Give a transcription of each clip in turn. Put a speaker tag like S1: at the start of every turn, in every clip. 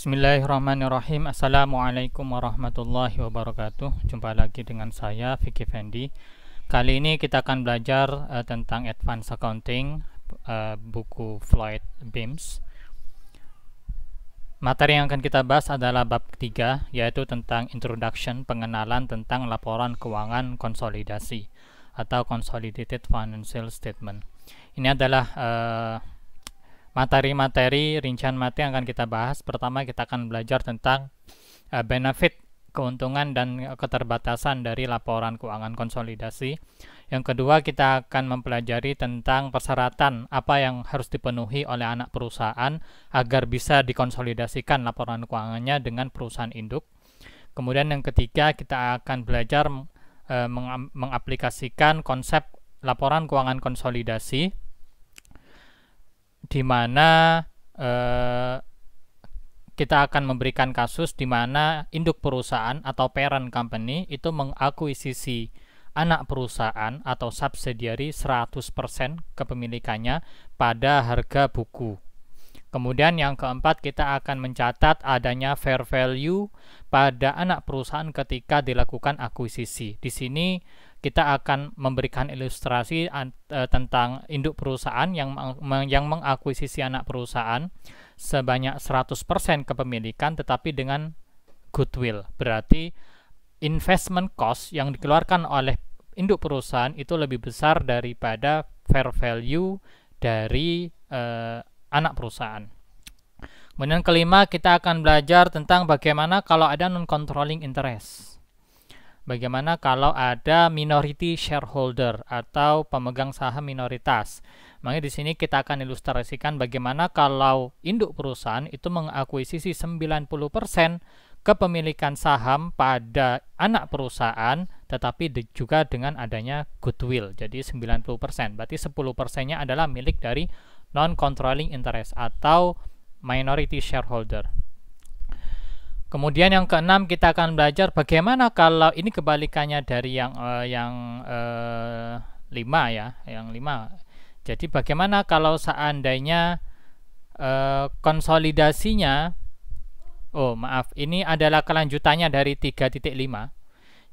S1: Bismillahirrahmanirrahim Assalamualaikum warahmatullahi wabarakatuh Jumpa lagi dengan saya Vicky Fendi Kali ini kita akan belajar uh, tentang Advanced Accounting uh, Buku Floyd Beams Materi yang akan kita bahas adalah bab ketiga Yaitu tentang Introduction Pengenalan tentang Laporan Keuangan Konsolidasi Atau Consolidated Financial Statement Ini adalah uh, materi-materi rincian materi yang akan kita bahas. Pertama kita akan belajar tentang uh, benefit, keuntungan dan keterbatasan dari laporan keuangan konsolidasi. Yang kedua kita akan mempelajari tentang persyaratan apa yang harus dipenuhi oleh anak perusahaan agar bisa dikonsolidasikan laporan keuangannya dengan perusahaan induk. Kemudian yang ketiga kita akan belajar e, mengaplikasikan konsep laporan keuangan konsolidasi di mana uh, kita akan memberikan kasus di mana induk perusahaan atau parent company itu mengakuisisi anak perusahaan atau subsidiary 100% kepemilikannya pada harga buku. Kemudian yang keempat kita akan mencatat adanya fair value pada anak perusahaan ketika dilakukan akuisisi. Di sini kita akan memberikan ilustrasi eh, tentang induk perusahaan yang yang mengakuisisi anak perusahaan sebanyak 100% kepemilikan tetapi dengan goodwill. Berarti investment cost yang dikeluarkan oleh induk perusahaan itu lebih besar daripada fair value dari uh, anak perusahaan. Kemudian kelima kita akan belajar tentang bagaimana kalau ada non controlling interest. Bagaimana kalau ada minority shareholder atau pemegang saham minoritas? Makanya di sini kita akan ilustrasikan bagaimana kalau induk perusahaan itu mengakuisisi 90% kepemilikan saham pada anak perusahaan tetapi juga dengan adanya goodwill. Jadi 90%, berarti 10%-nya adalah milik dari non controlling interest atau minority shareholder. Kemudian yang keenam kita akan belajar bagaimana kalau ini kebalikannya dari yang uh, yang uh, lima ya, yang lima. Jadi bagaimana kalau seandainya uh, konsolidasinya, oh maaf, ini adalah kelanjutannya dari 3.5.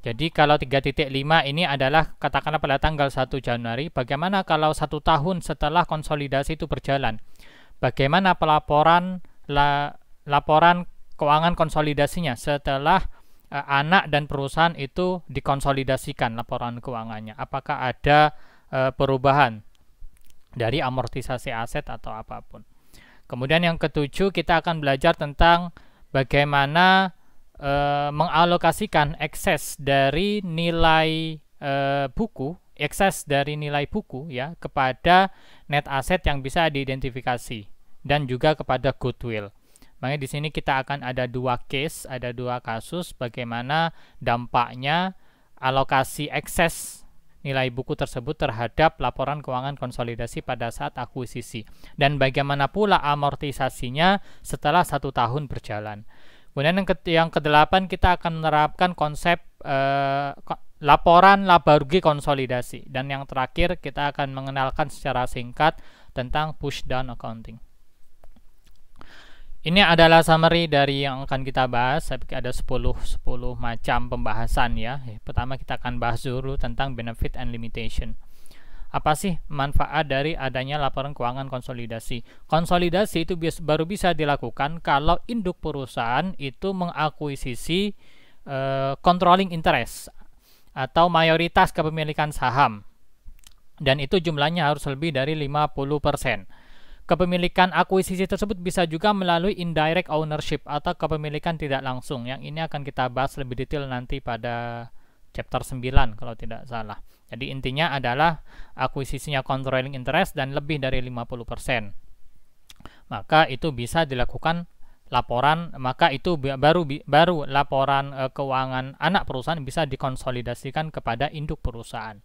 S1: Jadi kalau 3.5 ini adalah katakanlah pada tanggal 1 Januari, bagaimana kalau satu tahun setelah konsolidasi itu berjalan? Bagaimana pelaporan la, laporan keuangan konsolidasinya setelah uh, anak dan perusahaan itu dikonsolidasikan laporan keuangannya. Apakah ada uh, perubahan dari amortisasi aset atau apapun. Kemudian yang ketujuh kita akan belajar tentang bagaimana uh, mengalokasikan ekses dari nilai uh, buku, ekses dari nilai buku ya kepada net aset yang bisa diidentifikasi dan juga kepada goodwill. Makanya di sini kita akan ada dua case, ada dua kasus bagaimana dampaknya alokasi excess nilai buku tersebut terhadap laporan keuangan konsolidasi pada saat akuisisi dan bagaimana pula amortisasinya setelah satu tahun berjalan. Kemudian yang, ke yang kedelapan kita akan menerapkan konsep eh, laporan laba rugi konsolidasi dan yang terakhir kita akan mengenalkan secara singkat tentang push down accounting. Ini adalah summary dari yang akan kita bahas. Saya pikir ada 10 10 macam pembahasan ya. Pertama kita akan bahas dulu tentang benefit and limitation. Apa sih manfaat dari adanya laporan keuangan konsolidasi? Konsolidasi itu baru bisa dilakukan kalau induk perusahaan itu mengakuisisi uh, controlling interest atau mayoritas kepemilikan saham. Dan itu jumlahnya harus lebih dari 50%. Kepemilikan akuisisi tersebut bisa juga melalui indirect ownership atau kepemilikan tidak langsung. Yang ini akan kita bahas lebih detail nanti pada chapter 9 kalau tidak salah. Jadi intinya adalah akuisisinya controlling interest dan lebih dari 50%. Maka itu bisa dilakukan laporan maka itu baru baru laporan eh, keuangan anak perusahaan bisa dikonsolidasikan kepada induk perusahaan.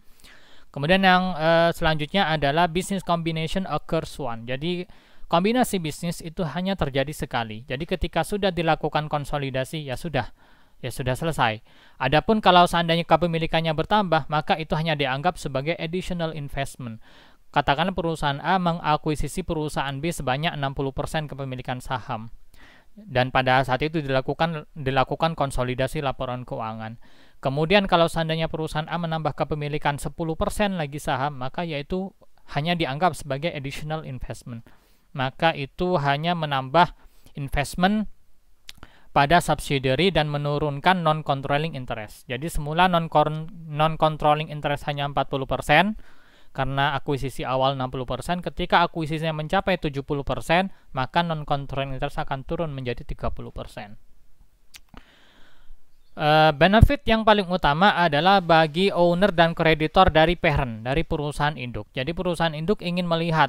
S1: Kemudian yang uh, selanjutnya adalah business combination occurs one. Jadi kombinasi bisnis itu hanya terjadi sekali. Jadi ketika sudah dilakukan konsolidasi ya sudah ya sudah selesai. Adapun kalau seandainya kepemilikannya bertambah, maka itu hanya dianggap sebagai additional investment. Katakanlah perusahaan A mengakuisisi perusahaan B sebanyak 60% kepemilikan saham. Dan pada saat itu dilakukan dilakukan konsolidasi laporan keuangan. Kemudian kalau seandainya perusahaan A menambah kepemilikan 10% lagi saham, maka yaitu hanya dianggap sebagai additional investment. Maka itu hanya menambah investment pada subsidiary dan menurunkan non-controlling interest. Jadi semula non-controlling interest hanya 40% karena akuisisi awal 60%, ketika akuisisinya mencapai 70%, maka non-controlling interest akan turun menjadi 30%. Eh, benefit yang paling utama adalah bagi owner dan kreditor dari parent, dari perusahaan induk. Jadi perusahaan induk ingin melihat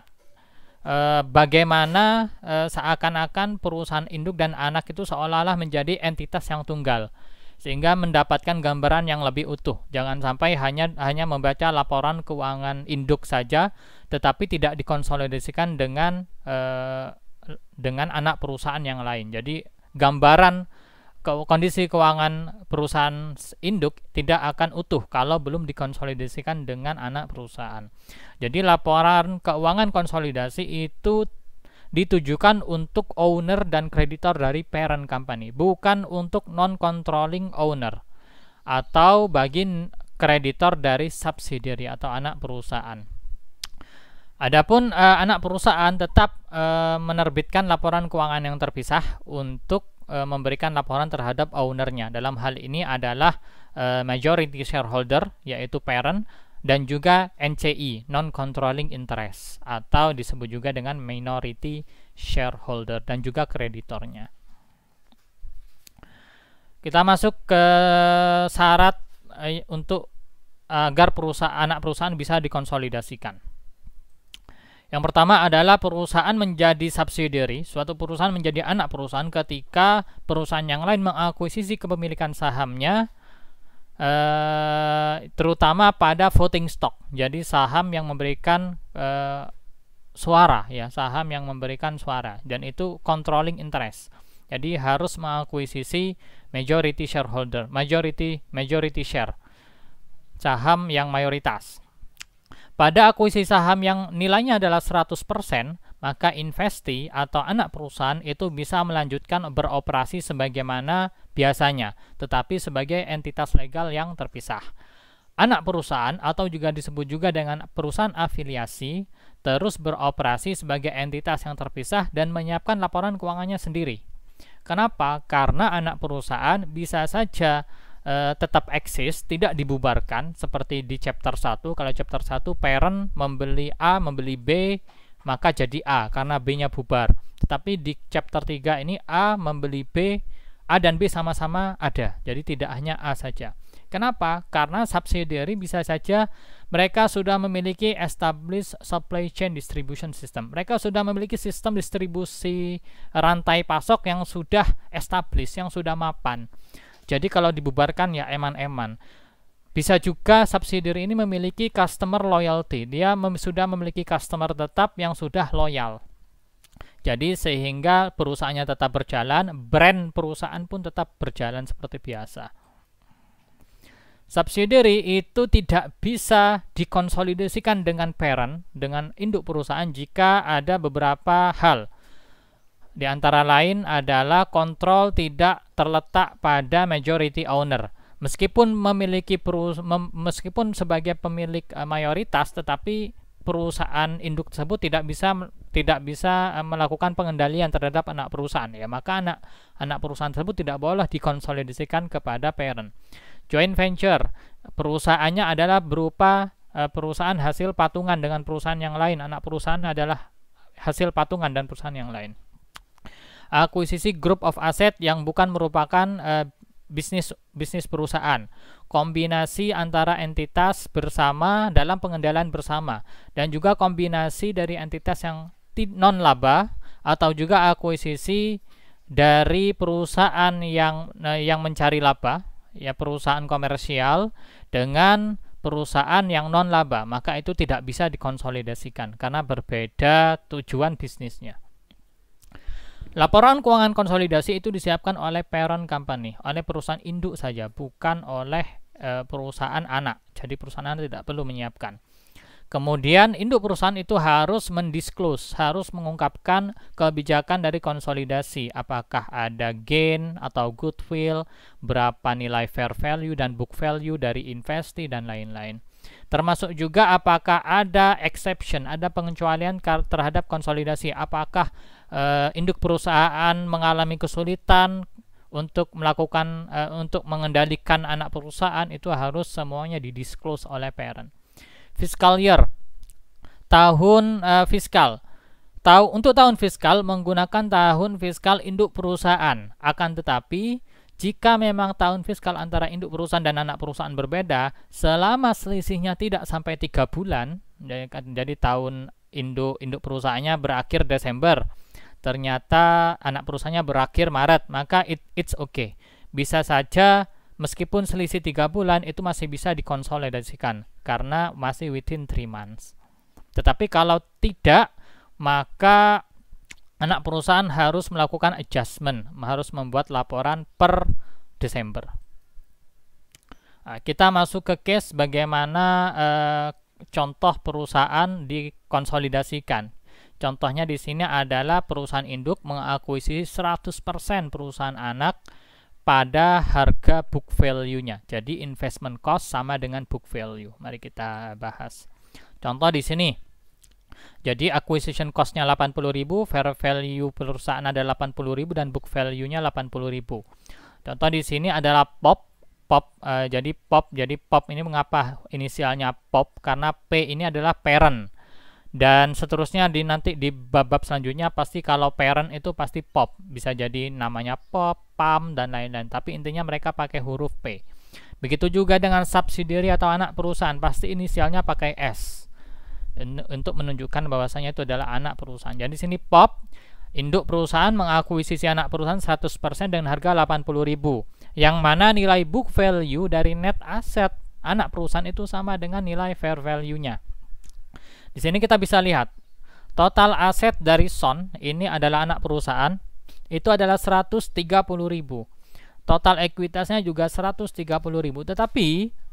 S1: uh, bagaimana uh, seakan-akan perusahaan induk dan anak itu seolah-olah menjadi entitas yang tunggal sehingga mendapatkan gambaran yang lebih utuh. Jangan sampai hanya hanya membaca laporan keuangan induk saja, tetapi tidak dikonsolidasikan dengan dengan anak perusahaan yang lain. Jadi gambaran kondisi keuangan perusahaan induk tidak akan utuh kalau belum dikonsolidasikan dengan anak perusahaan. Jadi laporan keuangan konsolidasi itu ditujukan untuk owner dan kreditor dari parent company, bukan untuk non-controlling owner atau bagi kreditor dari subsidiary atau anak perusahaan. Adapun eh, anak perusahaan tetap eh, menerbitkan laporan keuangan yang terpisah untuk Eh, memberikan laporan terhadap ownernya. Dalam hal ini adalah eh, majority shareholder yaitu parent dan juga NCI non controlling interest atau disebut juga dengan minority shareholder dan juga kreditornya. Kita masuk ke syarat eh, untuk agar perusahaan anak perusahaan bisa dikonsolidasikan. Yang pertama adalah perusahaan menjadi subsidiary, suatu perusahaan menjadi anak perusahaan ketika perusahaan yang lain mengakuisisi kepemilikan sahamnya eh, terutama pada voting stock. Jadi saham yang memberikan eh, suara ya, saham yang memberikan suara dan itu controlling interest. Jadi harus mengakuisisi majority shareholder, majority majority share. Saham yang mayoritas pada akuisisi saham yang nilainya adalah 100%, maka investi atau anak perusahaan itu bisa melanjutkan beroperasi sebagaimana biasanya, tetapi sebagai entitas legal yang terpisah. Anak perusahaan atau juga disebut juga dengan perusahaan afiliasi terus beroperasi sebagai entitas yang terpisah dan menyiapkan laporan keuangannya sendiri. Kenapa? Karena anak perusahaan bisa saja uh, tetap eksis, tidak dibubarkan seperti di chapter 1. Kalau chapter 1 parent membeli A, membeli B, maka jadi A karena B-nya bubar. Tetapi di chapter 3 ini A membeli B, A dan B sama-sama ada. Jadi tidak hanya A saja. Kenapa? Karena subsidiary bisa saja mereka sudah memiliki established supply chain distribution system. Mereka sudah memiliki sistem distribusi rantai pasok yang sudah established, yang sudah mapan. Jadi kalau dibubarkan ya eman-eman. Bisa juga subsidiary ini memiliki customer loyalty. Dia mem sudah memiliki customer tetap yang sudah loyal. Jadi sehingga perusahaannya tetap berjalan, brand perusahaan pun tetap berjalan seperti biasa. Subsidiary itu tidak bisa dikonsolidasikan dengan parent, dengan induk perusahaan jika ada beberapa hal. Di antara lain adalah kontrol tidak terletak pada majority owner. Meskipun memiliki meskipun sebagai pemilik eh, mayoritas tetapi perusahaan induk tersebut tidak bisa tidak bisa eh, melakukan pengendalian terhadap anak perusahaan ya, maka anak anak perusahaan tersebut tidak boleh dikonsolidasikan kepada parent. Joint venture perusahaannya adalah berupa eh, perusahaan hasil patungan dengan perusahaan yang lain. Anak perusahaan adalah hasil patungan dan perusahaan yang lain akuisisi group of asset yang bukan merupakan uh, bisnis bisnis perusahaan, kombinasi antara entitas bersama dalam pengendalian bersama dan juga kombinasi dari entitas yang non laba atau juga akuisisi dari perusahaan yang eh, yang mencari laba ya perusahaan komersial dengan perusahaan yang non laba maka itu tidak bisa dikonsolidasikan karena berbeda tujuan bisnisnya Laporan keuangan konsolidasi itu disiapkan oleh parent company, oleh perusahaan induk saja, bukan oleh e, perusahaan anak. Jadi perusahaan anak tidak perlu menyiapkan. Kemudian induk perusahaan itu harus mendisclose, harus mengungkapkan kebijakan dari konsolidasi, apakah ada gain atau goodwill, berapa nilai fair value dan book value dari investi dan lain-lain. Termasuk juga apakah ada exception, ada pengecualian terhadap konsolidasi, apakah uh, induk perusahaan mengalami kesulitan untuk melakukan uh, untuk mengendalikan anak perusahaan itu harus semuanya didisclose oleh parent. Fiscal year tahun uh, fiskal. Tahu untuk tahun fiskal menggunakan tahun fiskal induk perusahaan. Akan tetapi jika memang tahun fiskal antara induk perusahaan dan anak perusahaan berbeda, selama selisihnya tidak sampai tiga bulan, jadi kan, tahun induk induk perusahaannya berakhir Desember, ternyata anak perusahaannya berakhir Maret, maka it, it's okay. Bisa saja meskipun selisih 3 bulan itu masih bisa dikonsolidasikan karena masih within 3 months. Tetapi kalau tidak, maka anak perusahaan harus melakukan adjustment, harus membuat laporan per Desember. Nah, kita masuk ke case bagaimana eh, contoh perusahaan dikonsolidasikan. Contohnya di sini adalah perusahaan induk mengakuisisi 100% perusahaan anak pada harga book value-nya. Jadi investment cost sama dengan book value. Mari kita bahas. Contoh di sini. Jadi acquisition cost-nya 80.000, fair value perusahaan ada 80.000 dan book value-nya 80.000. Contoh di sini adalah POP pop uh, jadi pop jadi pop ini mengapa inisialnya pop karena P ini adalah parent dan seterusnya di nanti di bab-bab selanjutnya pasti kalau parent itu pasti pop bisa jadi namanya pop, pam dan lain-lain tapi intinya mereka pakai huruf P begitu juga dengan subsidiary atau anak perusahaan pasti inisialnya pakai S untuk menunjukkan bahwasanya itu adalah anak perusahaan jadi sini pop induk perusahaan mengakuisisi anak perusahaan 100% dengan harga 80.000 yang mana nilai book value dari net asset anak perusahaan itu sama dengan nilai fair value-nya di sini kita bisa lihat total aset dari Son ini adalah anak perusahaan itu adalah 130.000. Total ekuitasnya juga 130.000, tetapi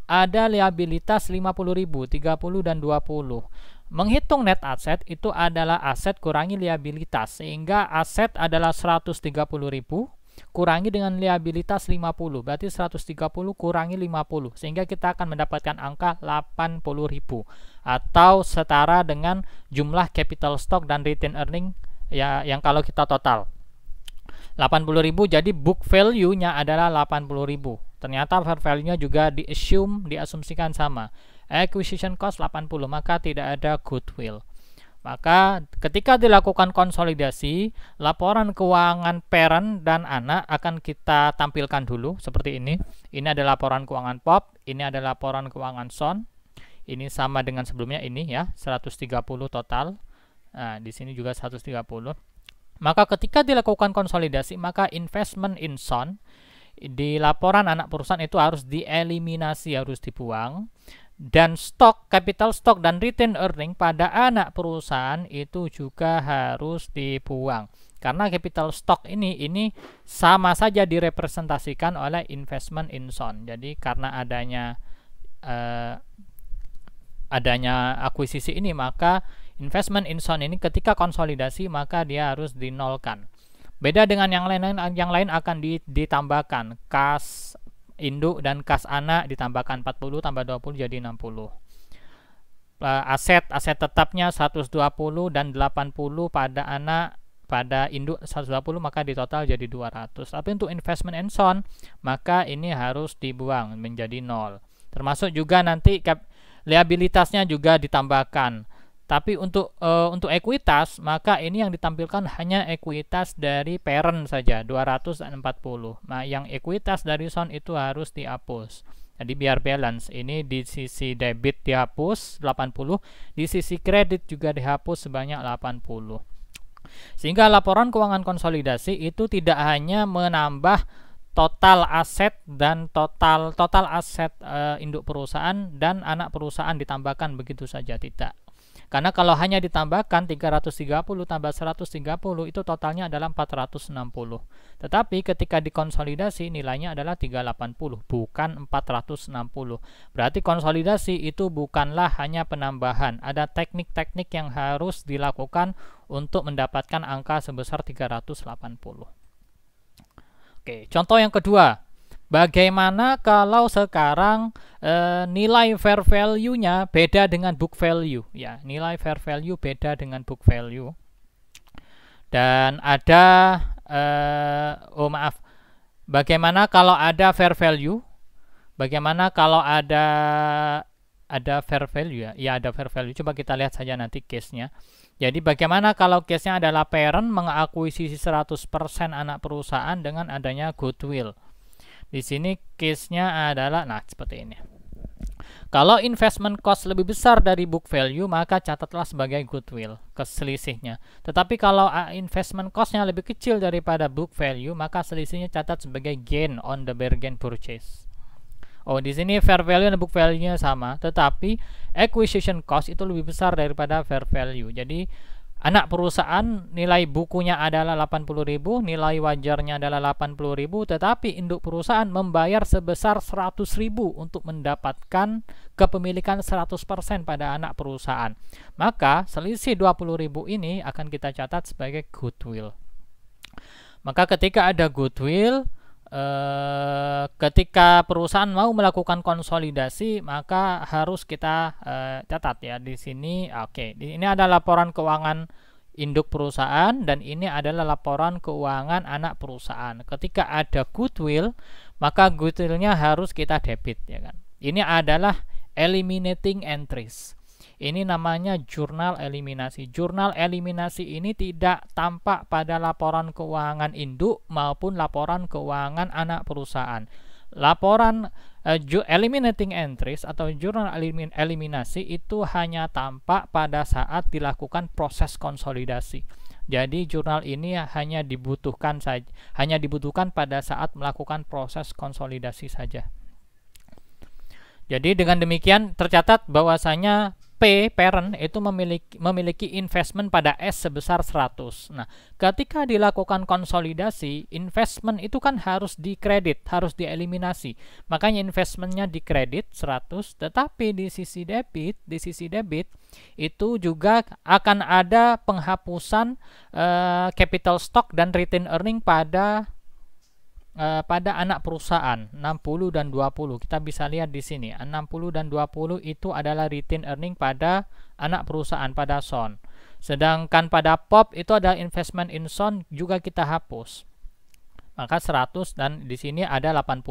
S1: ada liabilitas 50.000, 30 dan 20. Menghitung net aset itu adalah aset kurangi liabilitas sehingga aset adalah 130.000 kurangi dengan liabilitas 50 berarti 130 kurangi 50 sehingga kita akan mendapatkan angka 80.000 atau setara dengan jumlah capital stock dan retained earning ya yang kalau kita total 80.000 jadi book value-nya adalah 80.000 ternyata fair value-nya juga di assume diasumsikan sama acquisition cost 80 maka tidak ada goodwill maka ketika dilakukan konsolidasi, laporan keuangan parent dan anak akan kita tampilkan dulu seperti ini. Ini ada laporan keuangan POP, ini ada laporan keuangan SON. Ini sama dengan sebelumnya ini ya, 130 total. Nah, di sini juga 130. Maka ketika dilakukan konsolidasi, maka investment in SON di laporan anak perusahaan itu harus dieliminasi, harus dibuang dan stok capital stock dan return earning pada anak perusahaan itu juga harus dibuang karena capital stock ini ini sama saja direpresentasikan oleh investment in son jadi karena adanya eh, adanya akuisisi ini maka investment in son ini ketika konsolidasi maka dia harus dinolkan beda dengan yang lain yang lain akan ditambahkan kas induk dan kas anak ditambahkan 40 tambah 20 jadi 60 aset aset tetapnya 120 dan 80 pada anak pada induk 120 maka di total jadi 200 tapi untuk investment and son maka ini harus dibuang menjadi nol termasuk juga nanti liabilitasnya juga ditambahkan tapi untuk uh, untuk ekuitas maka ini yang ditampilkan hanya ekuitas dari parent saja 240. Nah, yang ekuitas dari son itu harus dihapus. Jadi biar balance. Ini di sisi debit dihapus 80, di sisi kredit juga dihapus sebanyak 80. Sehingga laporan keuangan konsolidasi itu tidak hanya menambah total aset dan total total aset e, induk perusahaan dan anak perusahaan ditambahkan begitu saja tidak. Karena kalau hanya ditambahkan 330 tambah 130 itu totalnya adalah 460. Tetapi ketika dikonsolidasi nilainya adalah 380 bukan 460. Berarti konsolidasi itu bukanlah hanya penambahan. Ada teknik-teknik yang harus dilakukan untuk mendapatkan angka sebesar 380. Oke, contoh yang kedua. Bagaimana kalau sekarang e, nilai fair value-nya beda dengan book value? Ya, nilai fair value beda dengan book value. Dan ada, e, oh maaf, bagaimana kalau ada fair value? Bagaimana kalau ada ada fair value ya? Ya ada fair value. Coba kita lihat saja nanti case-nya. Jadi bagaimana kalau case-nya adalah parent mengakuisisi 100% anak perusahaan dengan adanya goodwill? Di sini case-nya adalah nah seperti ini. Kalau investment cost lebih besar dari book value, maka catatlah sebagai goodwill, keselisihnya. Tetapi kalau ah, investment cost-nya lebih kecil daripada book value, maka selisihnya catat sebagai gain on the bargain purchase. Oh, di sini fair value dan book value-nya sama, tetapi acquisition cost itu lebih besar daripada fair value. Jadi, Anak perusahaan nilai bukunya adalah 80.000, nilai wajarnya adalah 80.000, tetapi induk perusahaan membayar sebesar 100.000 untuk mendapatkan kepemilikan 100% pada anak perusahaan. Maka selisih 20.000 ini akan kita catat sebagai goodwill. Maka ketika ada goodwill, Eh, ketika perusahaan mau melakukan konsolidasi maka harus kita eh, catat ya di sini oke okay, ini ada laporan keuangan induk perusahaan dan ini adalah laporan keuangan anak perusahaan ketika ada goodwill maka goodwillnya harus kita debit ya kan ini adalah eliminating entries ini namanya jurnal eliminasi. Jurnal eliminasi ini tidak tampak pada laporan keuangan induk maupun laporan keuangan anak perusahaan. Laporan uh, eliminating entries atau jurnal elimin eliminasi itu hanya tampak pada saat dilakukan proses konsolidasi. Jadi jurnal ini hanya dibutuhkan saja, hanya dibutuhkan pada saat melakukan proses konsolidasi saja. Jadi dengan demikian tercatat bahwasanya P parent itu memiliki memiliki investment pada S sebesar 100. Nah, ketika dilakukan konsolidasi, investment itu kan harus dikredit, harus dieliminasi. Makanya investmentnya dikredit 100, tetapi di sisi debit, di sisi debit itu juga akan ada penghapusan uh, capital stock dan retained earning pada e, pada anak perusahaan 60 dan 20. Kita bisa lihat di sini 60 dan 20 itu adalah retain earning pada anak perusahaan pada son. Sedangkan pada pop itu ada investment in son juga kita hapus. Maka 100 dan di sini ada 80.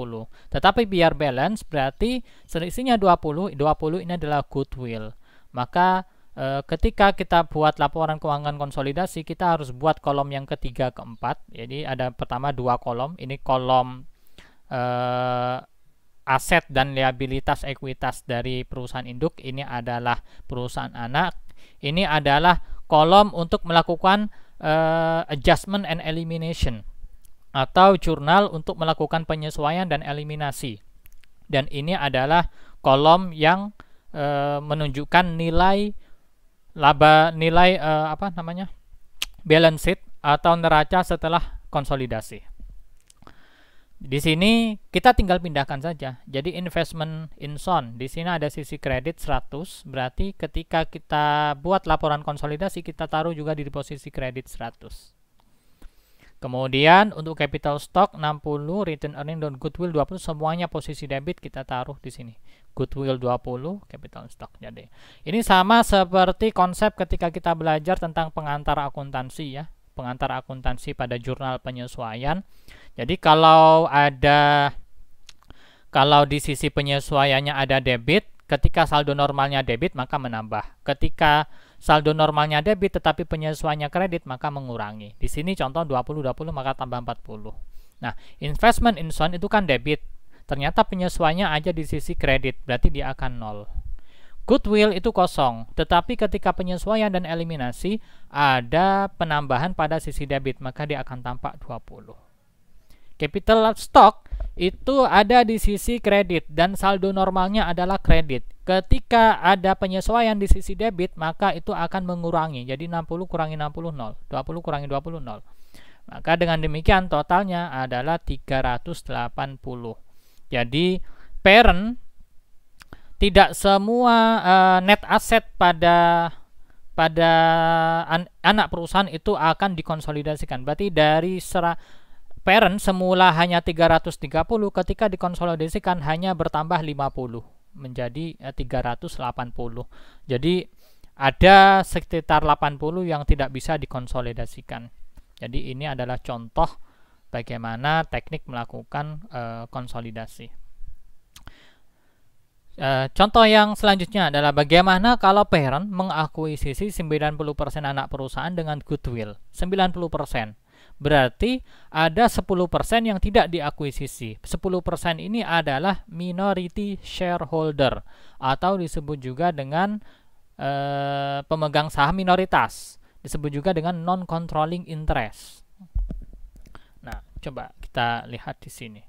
S1: Tetapi biar balance berarti selisihnya 20, 20 ini adalah goodwill. Maka Eh, ketika kita buat laporan keuangan konsolidasi kita harus buat kolom yang ketiga keempat jadi ada pertama dua kolom ini kolom e, aset dan liabilitas ekuitas dari perusahaan induk ini adalah perusahaan anak ini adalah kolom untuk melakukan e, adjustment and elimination atau jurnal untuk melakukan penyesuaian dan eliminasi. Dan ini adalah kolom yang e, menunjukkan nilai laba nilai uh, apa namanya balance sheet atau neraca setelah konsolidasi. Di sini kita tinggal pindahkan saja. Jadi investment in son di sini ada sisi kredit 100, berarti ketika kita buat laporan konsolidasi kita taruh juga di posisi kredit 100. Kemudian untuk capital stock 60, return earning dan goodwill 20 semuanya posisi debit kita taruh di sini goodwill 20 capital stock jadi. ini sama seperti konsep ketika kita belajar tentang pengantar akuntansi ya pengantar akuntansi pada jurnal penyesuaian jadi kalau ada kalau di sisi penyesuaiannya ada debit ketika saldo normalnya debit maka menambah ketika saldo normalnya debit tetapi penyesuaiannya kredit maka mengurangi di sini contoh 20 20 maka tambah 40 Nah, investment insurance itu kan debit. Ternyata penyesuaiannya aja di sisi kredit, berarti dia akan nol. Goodwill itu kosong, tetapi ketika penyesuaian dan eliminasi ada penambahan pada sisi debit, maka dia akan tampak 20. Capital stock itu ada di sisi kredit dan saldo normalnya adalah kredit. Ketika ada penyesuaian di sisi debit, maka itu akan mengurangi. Jadi 60 kurangi 60 0, 20 kurangi 20 0. Maka dengan demikian totalnya adalah 380. Jadi parent tidak semua uh, net aset pada pada an anak perusahaan itu akan dikonsolidasikan. Berarti dari serah parent semula hanya 330 ketika dikonsolidasikan hanya bertambah 50 menjadi 380. Eh, Jadi ada sekitar 80 yang tidak bisa dikonsolidasikan. Jadi ini adalah contoh bagaimana teknik melakukan uh, konsolidasi. Uh, contoh yang selanjutnya adalah bagaimana kalau parent mengakuisisi 90% anak perusahaan dengan goodwill. 90%. Berarti ada 10% yang tidak diakuisisi. 10% ini adalah minority shareholder atau disebut juga dengan uh, pemegang saham minoritas. Disebut juga dengan non-controlling interest. Coba kita lihat di sini.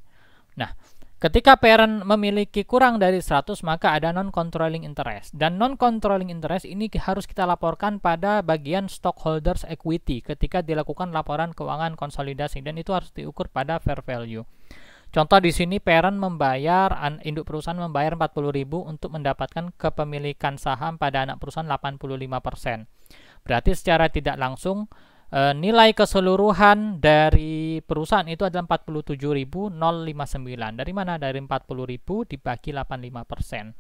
S1: Nah, ketika parent memiliki kurang dari 100 maka ada non controlling interest dan non controlling interest ini harus kita laporkan pada bagian stockholders equity ketika dilakukan laporan keuangan konsolidasi dan itu harus diukur pada fair value. Contoh di sini parent membayar induk perusahaan membayar 40.000 untuk mendapatkan kepemilikan saham pada anak perusahaan 85%. Berarti secara tidak langsung Eh, nilai keseluruhan dari perusahaan itu adalah 47.059. Dari mana? Dari 40.000 dibagi 85%.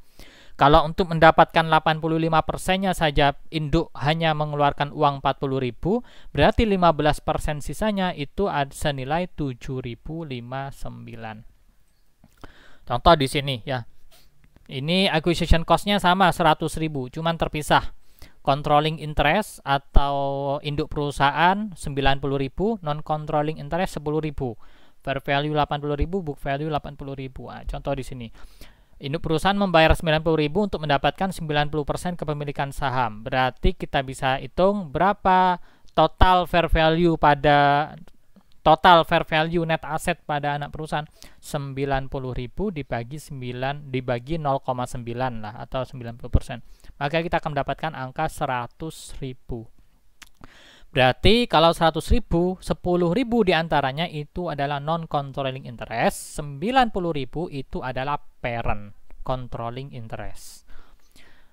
S1: Kalau untuk mendapatkan 85%-nya saja induk hanya mengeluarkan uang 40.000, berarti 15% sisanya itu ada senilai 7.059. Contoh di sini ya. Ini acquisition cost-nya sama 100.000, cuman terpisah controlling interest atau induk perusahaan 90.000, non controlling interest 10.000. Fair value 80.000, book value 80.000. Nah, contoh di sini. Induk perusahaan membayar 90.000 untuk mendapatkan 90% kepemilikan saham. Berarti kita bisa hitung berapa total fair value pada total fair value net aset pada anak perusahaan 90.000 dibagi 9 dibagi 0,9 lah atau 90% maka kita akan mendapatkan angka 100.000. Berarti kalau 100.000, 10.000 diantaranya itu adalah non-controlling interest, 90.000 itu adalah parent controlling interest.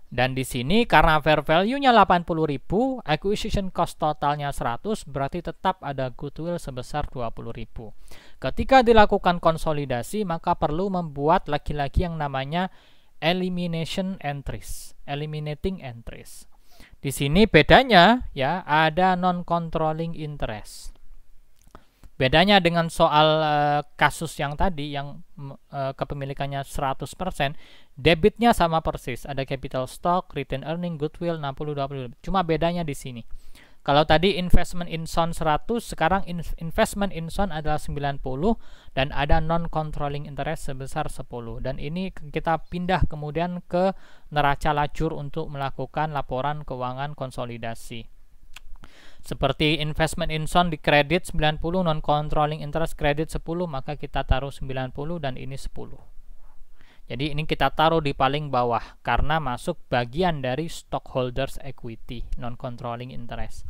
S1: Dan di sini karena fair value-nya 80.000, acquisition cost totalnya 100, berarti tetap ada goodwill sebesar 20.000. Ketika dilakukan konsolidasi, maka perlu membuat lagi-lagi yang namanya elimination entries, eliminating entries. Di sini bedanya ya ada non controlling interest. Bedanya dengan soal uh, kasus yang tadi yang uh, kepemilikannya 100%, debitnya sama persis, ada capital stock, retained earning, goodwill 60 20. Cuma bedanya di sini. Kalau tadi investment in son 100, sekarang investment in son adalah 90 dan ada non controlling interest sebesar 10. Dan ini kita pindah kemudian ke neraca lacur untuk melakukan laporan keuangan konsolidasi seperti investment in son di kredit 90 non controlling interest kredit 10 maka kita taruh 90 dan ini 10 jadi ini kita taruh di paling bawah karena masuk bagian dari stockholders equity non controlling interest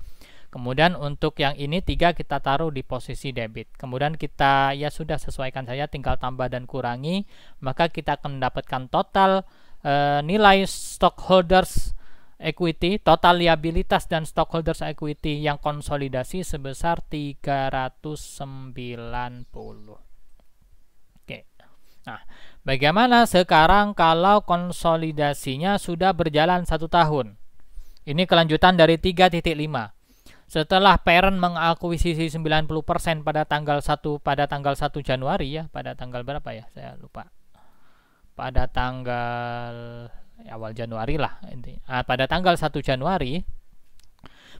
S1: Kemudian untuk yang ini tiga kita taruh di posisi debit. Kemudian kita ya sudah sesuaikan saja tinggal tambah dan kurangi, maka kita akan mendapatkan total e, nilai stockholders equity, total liabilitas dan stockholders equity yang konsolidasi sebesar 390. Oke. Nah, bagaimana sekarang kalau konsolidasinya sudah berjalan satu tahun? Ini kelanjutan dari setelah parent mengakuisisi 90% pada tanggal 1 pada tanggal 1 Januari ya, pada tanggal berapa ya? Saya lupa. Pada tanggal ya awal Januari lah intinya. Nah, pada tanggal 1 Januari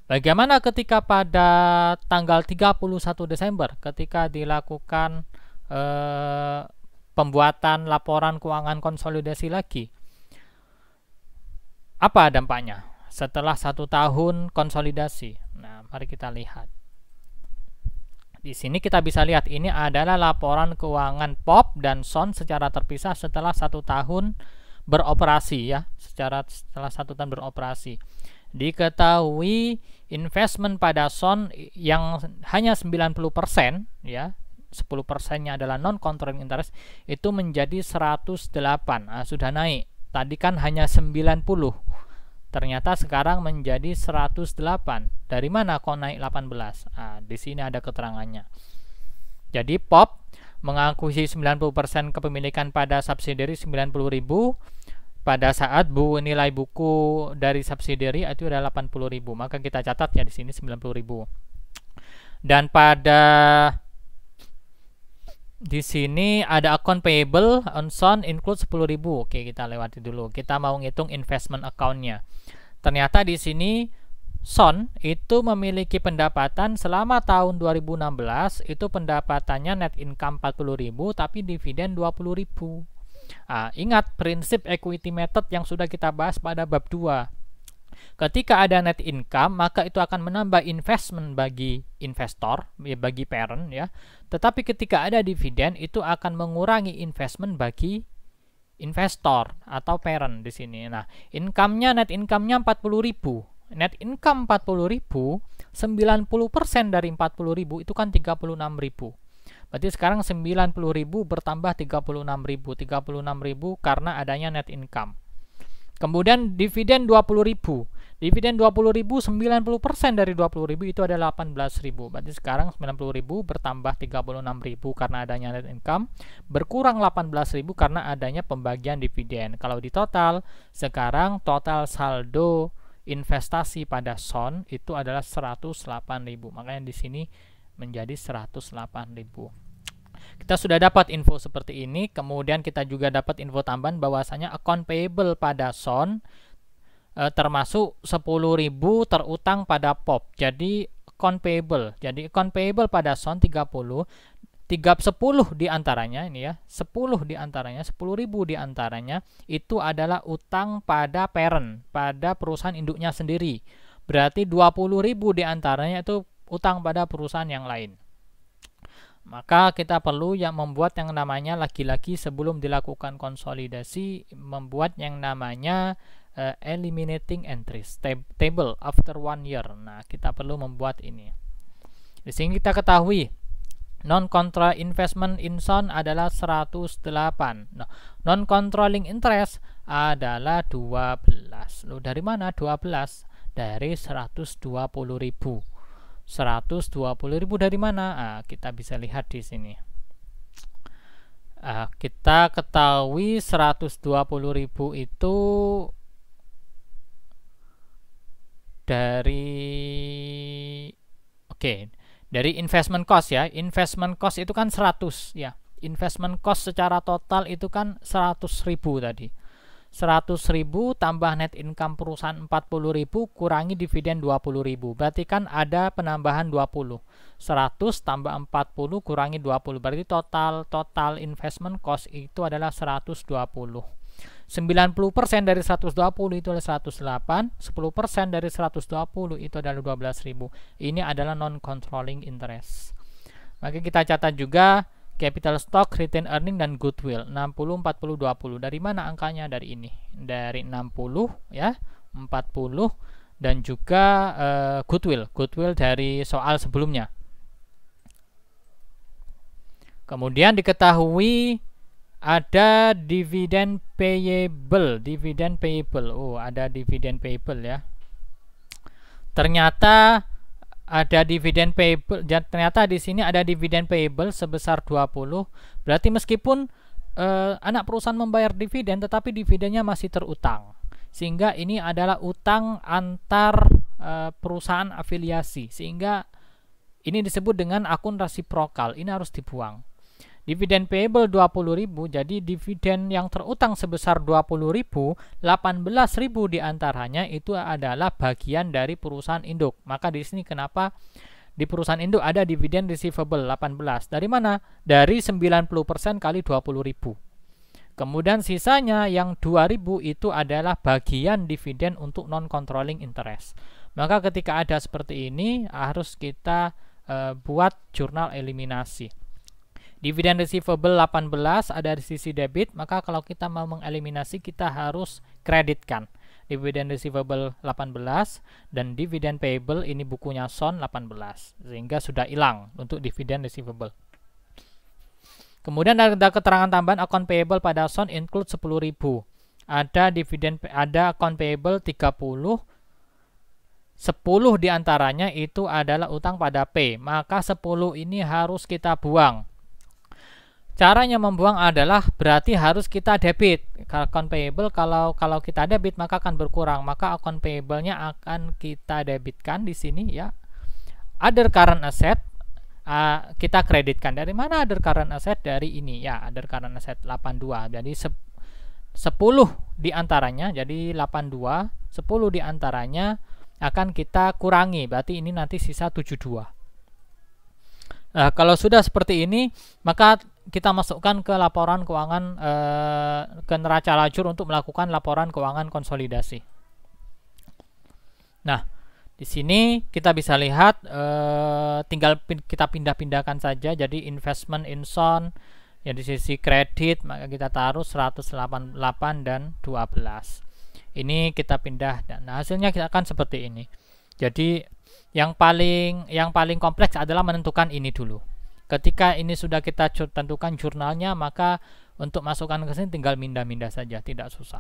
S1: Bagaimana ketika pada tanggal 31 Desember ketika dilakukan eh, pembuatan laporan keuangan konsolidasi lagi? Apa dampaknya? setelah satu tahun konsolidasi. Nah, mari kita lihat. Di sini kita bisa lihat ini adalah laporan keuangan POP dan SON secara terpisah setelah satu tahun beroperasi ya, secara setelah satu tahun beroperasi. Diketahui investment pada SON yang hanya 90% ya, 10 persennya adalah non controlling interest itu menjadi 108 nah, sudah naik tadi kan hanya 90 ternyata sekarang menjadi 108. Dari mana kok naik 18? Nah, di sini ada keterangannya. Jadi POP mengakuisisi 90% kepemilikan pada subsidiary 90.000 pada saat bu nilai buku dari subsidiary itu adalah 80.000 maka kita catat ya di sini 90.000 dan pada di sini ada account payable on son include 10.000 oke kita lewati dulu kita mau ngitung investment accountnya nya Ternyata di sini Son itu memiliki pendapatan selama tahun 2016 itu pendapatannya net income 40.000 tapi dividen 20.000. Nah, ingat prinsip equity method yang sudah kita bahas pada bab 2. Ketika ada net income, maka itu akan menambah investment bagi investor, ya, bagi parent ya. Tetapi ketika ada dividen itu akan mengurangi investment bagi investor atau parent di sini. Nah, income-nya net income-nya 40.000. Net income 40.000, 90% dari 40.000 itu kan 36.000. Berarti sekarang 90.000 bertambah 36.000, 36.000 karena adanya net income. Kemudian dividen Dividen 20.000 90% dari 20.000 itu ada 18.000. Berarti sekarang 90.000 bertambah 36.000 karena adanya net income, berkurang 18.000 karena adanya pembagian dividen. Kalau di total, sekarang total saldo investasi pada SON itu adalah 108.000. Makanya di sini menjadi 108.000 kita sudah dapat info seperti ini kemudian kita juga dapat info tambahan bahwasanya account payable pada SON eh, termasuk 10.000 terutang pada POP. Jadi account payable. Jadi account payable pada SON 30 tiga sepuluh di antaranya ini ya sepuluh di antaranya sepuluh ribu di antaranya itu adalah utang pada parent pada perusahaan induknya sendiri berarti dua puluh ribu di antaranya itu utang pada perusahaan yang lain maka kita perlu yang membuat yang namanya lagi-lagi sebelum dilakukan konsolidasi membuat yang namanya uh, eliminating entries tab table after one year. Nah, kita perlu membuat ini. Di sini kita ketahui non control investment in son adalah 108. Nah, non controlling interest adalah 12. Loh, dari mana 12? Dari 120.000. 120.000 dari mana? Nah, kita bisa lihat di sini. Uh, kita ketahui 120.000 itu dari oke okay, dari investment cost ya investment cost itu kan 100 ya investment cost secara total itu kan 100.000 tadi 100.000 tambah net income perusahaan 40.000 kurangi dividen 20.000 berarti kan ada penambahan 20 100 tambah 40 kurangi 20 berarti total total investment cost itu adalah 120 90% dari 120 itu adalah 108, 10% dari 120 itu adalah 12.000. Ini adalah non controlling interest. Maka kita catat juga capital stock, retain earning dan goodwill 60 40 20. Dari mana angkanya? Dari ini. Dari 60 ya, 40 dan juga uh, goodwill, goodwill dari soal sebelumnya. Kemudian diketahui ada dividen payable dividen payable oh ada dividen payable ya ternyata ada dividen payable ternyata di sini ada dividen payable sebesar 20 berarti meskipun eh, anak perusahaan membayar dividen tetapi dividennya masih terutang sehingga ini adalah utang antar eh, perusahaan afiliasi sehingga ini disebut dengan akun resiprokal ini harus dibuang Dividen payable 20.000, jadi dividen yang terutang sebesar 20.000, 18.000 diantaranya itu adalah bagian dari perusahaan induk. Maka di sini kenapa di perusahaan induk ada dividen receivable 18. Dari mana? Dari 90% kali 20.000. Kemudian sisanya yang 2.000 itu adalah bagian dividen untuk non-controlling interest. Maka ketika ada seperti ini harus kita uh, buat jurnal eliminasi. Dividen receivable 18 ada di sisi debit, maka kalau kita mau mengeliminasi kita harus kreditkan. Dividen receivable 18 dan dividen payable ini bukunya Son 18 sehingga sudah hilang untuk dividen receivable. Kemudian ada keterangan tambahan account payable pada Son include ribu, Ada dividen ada account payable 30 10 diantaranya itu adalah utang pada P, maka 10 ini harus kita buang Caranya membuang adalah berarti harus kita debit. Account payable kalau kalau kita debit maka akan berkurang, maka account payable-nya akan kita debitkan di sini ya. Other current asset uh, kita kreditkan. Dari mana other current asset? Dari ini ya, other current asset 82. Jadi 10 diantaranya jadi 82, 10 diantaranya akan kita kurangi. Berarti ini nanti sisa 72. Nah, kalau sudah seperti ini, maka kita masukkan ke laporan keuangan eh, ke neraca lajur untuk melakukan laporan keuangan konsolidasi. Nah, di sini kita bisa lihat eh, tinggal pin, kita pindah-pindahkan saja jadi investment in son yang di sisi kredit maka kita taruh 188 dan 12. Ini kita pindah dan nah, hasilnya kita akan seperti ini. Jadi yang paling yang paling kompleks adalah menentukan ini dulu. Ketika ini sudah kita tentukan jurnalnya, maka untuk masukkan ke sini tinggal minda-minda saja, tidak susah.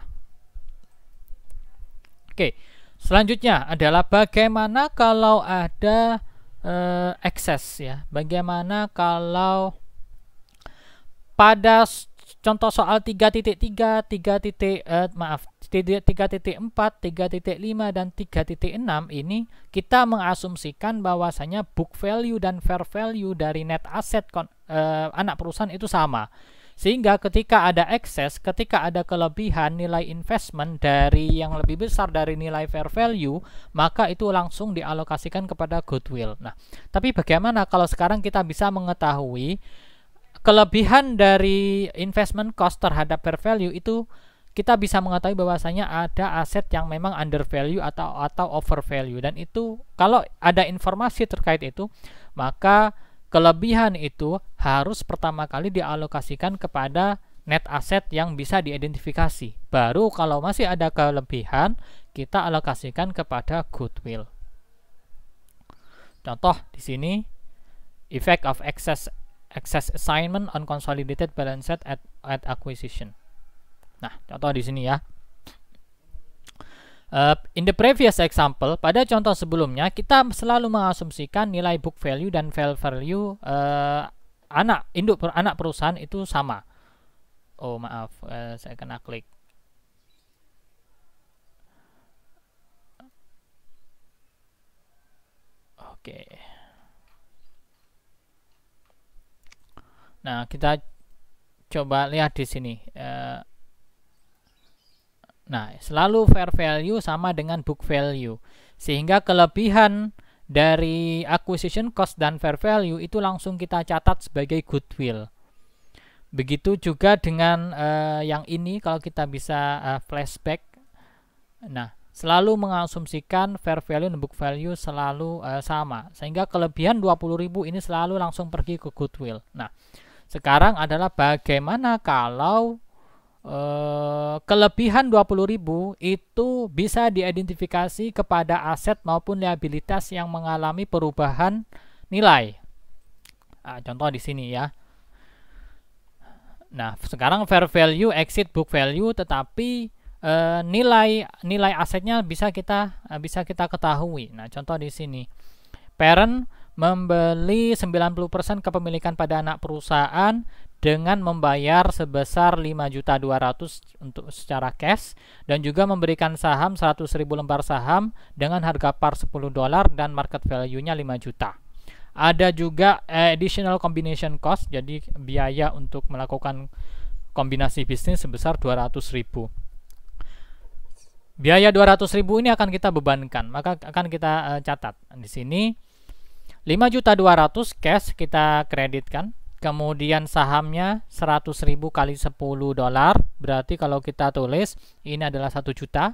S1: Oke, selanjutnya adalah bagaimana kalau ada eh, excess ya. Bagaimana kalau pada contoh soal 3.3, 3. titik eh, maaf 3.4, 3.5 dan 3.6 ini kita mengasumsikan bahwasanya book value dan fair value dari net asset uh, anak perusahaan itu sama. Sehingga ketika ada excess, ketika ada kelebihan nilai investment dari yang lebih besar dari nilai fair value, maka itu langsung dialokasikan kepada goodwill. Nah, tapi bagaimana kalau sekarang kita bisa mengetahui kelebihan dari investment cost terhadap fair value itu kita bisa mengetahui bahwasanya ada aset yang memang under value atau atau over value dan itu kalau ada informasi terkait itu maka kelebihan itu harus pertama kali dialokasikan kepada net aset yang bisa diidentifikasi baru kalau masih ada kelebihan kita alokasikan kepada goodwill contoh di sini effect of excess excess assignment on consolidated balance sheet at, at acquisition. Nah, contoh di sini ya. Uh, in the previous example, pada contoh sebelumnya kita selalu mengasumsikan nilai book value dan fair value uh, anak induk per, anak perusahaan itu sama. Oh maaf, uh, saya kena klik. Oke. Nah, kita coba lihat di sini. Eh, nah, selalu fair value sama dengan book value. Sehingga kelebihan dari acquisition cost dan fair value itu langsung kita catat sebagai goodwill. Begitu juga dengan uh, yang ini kalau kita bisa uh, flashback. Nah, selalu mengasumsikan fair value dan book value selalu uh, sama. Sehingga kelebihan 20.000 ini selalu langsung pergi ke goodwill. Nah, sekarang adalah bagaimana kalau eh, kelebihan 20.000 itu bisa diidentifikasi kepada aset maupun liabilitas yang mengalami perubahan nilai. Nah, contoh di sini ya. Nah, sekarang fair value exit book value tetapi e, nilai nilai asetnya bisa kita bisa kita ketahui. Nah, contoh di sini. Parent membeli 90% kepemilikan pada anak perusahaan dengan membayar sebesar 5.200 untuk secara cash dan juga memberikan saham 100.000 lembar saham dengan harga par 10 dolar dan market value-nya 5 juta. Ada juga additional combination cost jadi biaya untuk melakukan kombinasi bisnis sebesar 200.000. Biaya 200.000 ini akan kita bebankan, maka akan kita uh, catat di sini juta 5.200 cash kita kreditkan. Kemudian sahamnya 100.000 kali 10 dolar, berarti kalau kita tulis ini adalah 1 juta.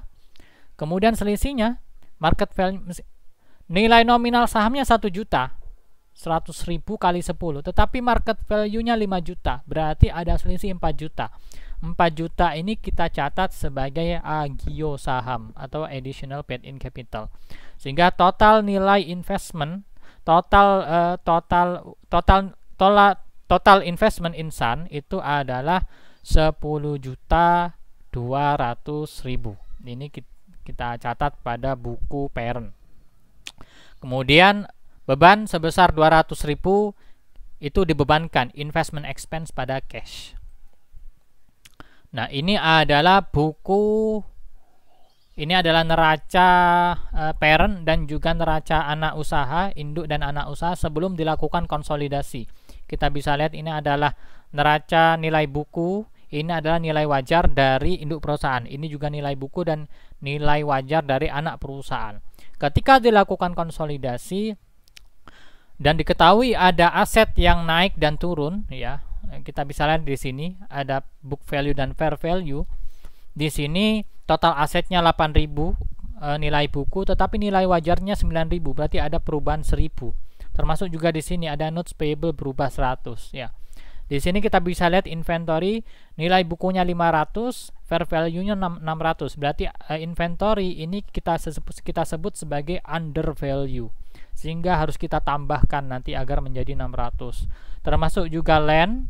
S1: Kemudian selisihnya market value nilai nominal sahamnya 1 juta. 100.000 kali 10, tetapi market value-nya 5 juta, berarti ada selisih 4 juta. 4 juta ini kita catat sebagai agio saham atau additional paid in capital. Sehingga total nilai investment total uh, total total total total investment insan itu adalah 10 juta 200 ribu ini kita catat pada buku parent kemudian beban sebesar 200 ribu itu dibebankan investment expense pada cash nah ini adalah buku ini adalah neraca eh, parent dan juga neraca anak usaha, induk dan anak usaha sebelum dilakukan konsolidasi. Kita bisa lihat ini adalah neraca nilai buku, ini adalah nilai wajar dari induk perusahaan. Ini juga nilai buku dan nilai wajar dari anak perusahaan. Ketika dilakukan konsolidasi dan diketahui ada aset yang naik dan turun, ya. Kita bisa lihat di sini ada book value dan fair value. Di sini total asetnya 8000 e, eh, nilai buku tetapi nilai wajarnya 9000 berarti ada perubahan 1000 termasuk juga di sini ada notes payable berubah 100 ya di sini kita bisa lihat inventory nilai bukunya 500 fair value-nya 600 berarti e, inventory ini kita sebut, kita sebut sebagai under value sehingga harus kita tambahkan nanti agar menjadi 600 termasuk juga land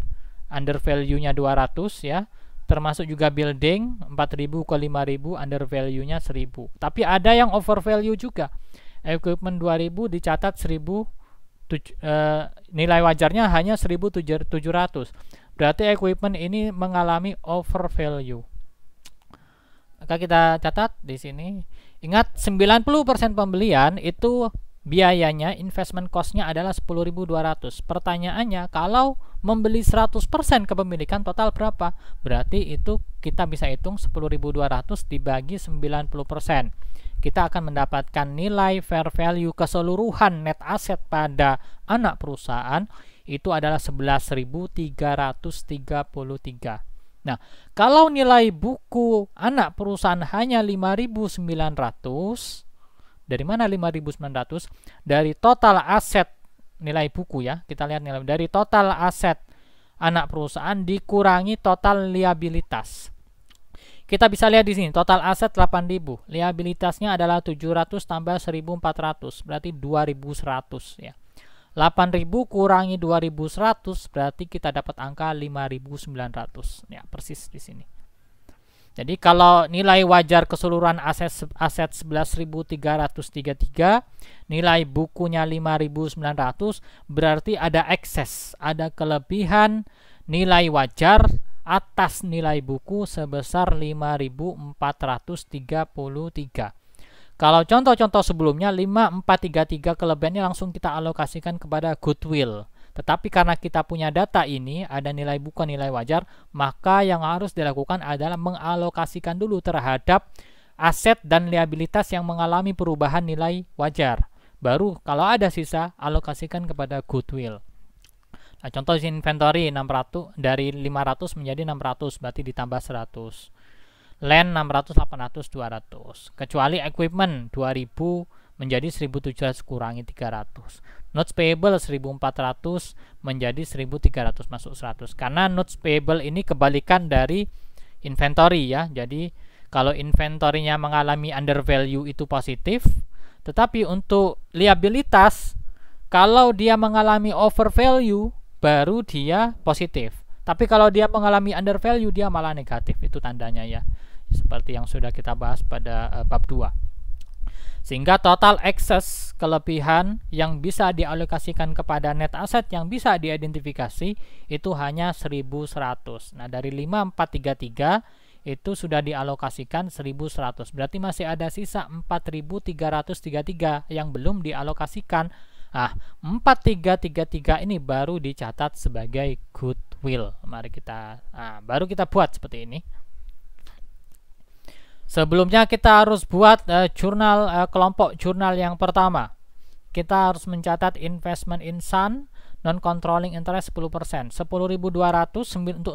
S1: under value-nya 200 ya termasuk juga building 4000 ke 5000 under value nya 1000 tapi ada yang over value juga equipment 2000 dicatat 1000 tuj, e, nilai wajarnya hanya 1700 berarti equipment ini mengalami over value maka kita catat di sini ingat 90% pembelian itu biayanya investment cost-nya adalah 10.200 pertanyaannya kalau membeli 100% kepemilikan total berapa berarti itu kita bisa hitung 10.200 dibagi 90% kita akan mendapatkan nilai fair value keseluruhan net aset pada anak perusahaan itu adalah 11.333 Nah, kalau nilai buku anak perusahaan hanya 5.900 dari mana 5.900? Dari total aset nilai buku ya. Kita lihat nilai dari total aset anak perusahaan dikurangi total liabilitas. Kita bisa lihat di sini total aset 8.000, liabilitasnya adalah 700 tambah 1.400, berarti 2.100 ya. 8.000 kurangi 2.100 berarti kita dapat angka 5.900 ya, persis di sini. Jadi kalau nilai wajar keseluruhan aset aset 11.333, nilai bukunya 5.900, berarti ada ekses, ada kelebihan nilai wajar atas nilai buku sebesar 5.433. Kalau contoh-contoh sebelumnya 5433 kelebihannya langsung kita alokasikan kepada goodwill. Tetapi karena kita punya data ini ada nilai bukan nilai wajar, maka yang harus dilakukan adalah mengalokasikan dulu terhadap aset dan liabilitas yang mengalami perubahan nilai wajar. Baru kalau ada sisa alokasikan kepada goodwill. Nah, contoh inventory 600 dari 500 menjadi 600 berarti ditambah 100. Land 600, 800, 200. Kecuali equipment 2000 menjadi 1700 kurangi 300 notes payable 1400 menjadi 1300 masuk 100 karena notes payable ini kebalikan dari inventory ya jadi kalau inventory-nya mengalami value itu positif tetapi untuk liabilitas kalau dia mengalami over value baru dia positif tapi kalau dia mengalami under value dia malah negatif itu tandanya ya seperti yang sudah kita bahas pada uh, bab 2 sehingga total excess kelebihan yang bisa dialokasikan kepada net asset yang bisa diidentifikasi itu hanya 1100. Nah, dari 5433 itu sudah dialokasikan 1100 berarti masih ada sisa 4333 yang belum dialokasikan ah 4333 ini baru dicatat sebagai goodwill mari kita ah, baru kita buat seperti ini Sebelumnya kita harus buat uh, jurnal uh, kelompok jurnal yang pertama. Kita harus mencatat investment in Sun non controlling interest 10%, 10.200 untuk 90%,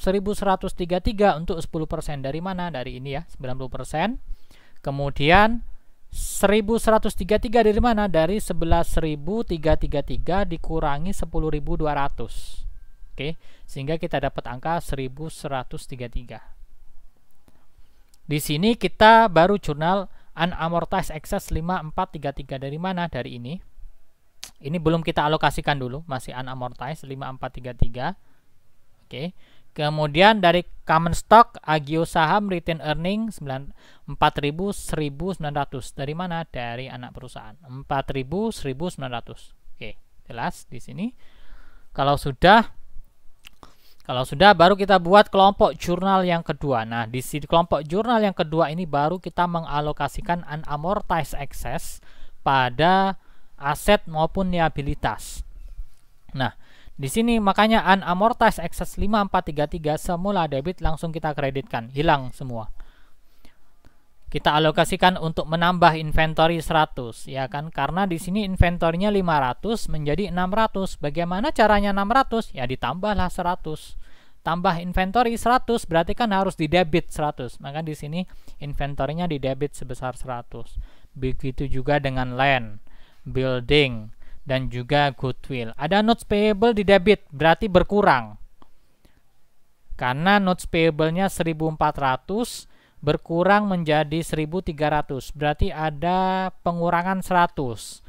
S1: 1133 untuk 10%. Dari mana? Dari ini ya, 90%. Kemudian 1133 dari mana? Dari 11.333 dikurangi 10.200. Oke, sehingga kita dapat angka 1133. Di sini kita baru jurnal unamortized excess 5433 dari mana? Dari ini. Ini belum kita alokasikan dulu, masih unamortized 5433. Oke. Okay. Kemudian dari common stock, agio saham, retain earning 4900 Dari mana? Dari anak perusahaan. 4900. Oke, Oke, jelas di sini. Kalau sudah kalau sudah baru kita buat kelompok jurnal yang kedua. Nah, di sini kelompok jurnal yang kedua ini baru kita mengalokasikan unamortized excess pada aset maupun liabilitas. Nah, di sini makanya unamortized excess 5433 semula debit langsung kita kreditkan, hilang semua kita alokasikan untuk menambah inventory 100 ya kan karena di sini inventornya 500 menjadi 600 bagaimana caranya 600 ya ditambahlah 100 tambah inventory 100 berarti kan harus di debit 100 maka di sini inventornya di debit sebesar 100 begitu juga dengan land building dan juga goodwill ada notes payable di debit berarti berkurang karena notes payable-nya 1400 berkurang menjadi 1300 berarti ada pengurangan 100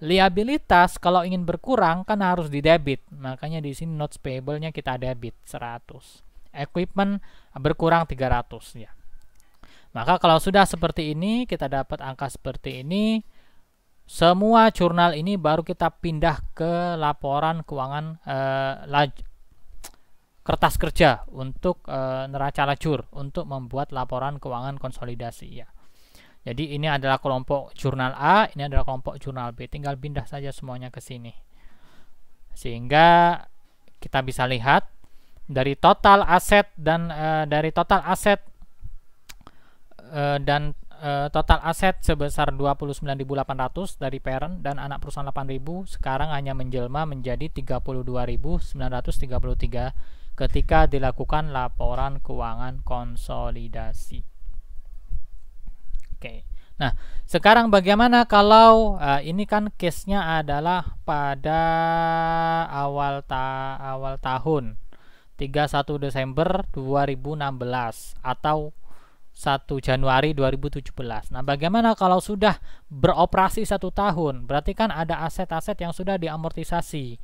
S1: liabilitas kalau ingin berkurang kan harus di debit makanya di sini notes payable-nya kita debit 100 equipment berkurang 300 ya maka kalau sudah seperti ini kita dapat angka seperti ini semua jurnal ini baru kita pindah ke laporan keuangan eh, kertas kerja untuk e, neraca lajur untuk membuat laporan keuangan konsolidasi ya. Jadi ini adalah kelompok jurnal A, ini adalah kelompok jurnal B. Tinggal pindah saja semuanya ke sini. Sehingga kita bisa lihat dari total aset dan e, dari total aset e, dan e, total aset sebesar 29.800 dari parent dan anak perusahaan 8.000 sekarang hanya menjelma menjadi 32.933 ketika dilakukan laporan keuangan konsolidasi. Oke. Nah, sekarang bagaimana kalau uh, ini kan case-nya adalah pada awal ta awal tahun 31 Desember 2016 atau 1 Januari 2017. Nah, bagaimana kalau sudah beroperasi satu tahun? Berarti kan ada aset-aset yang sudah diamortisasi.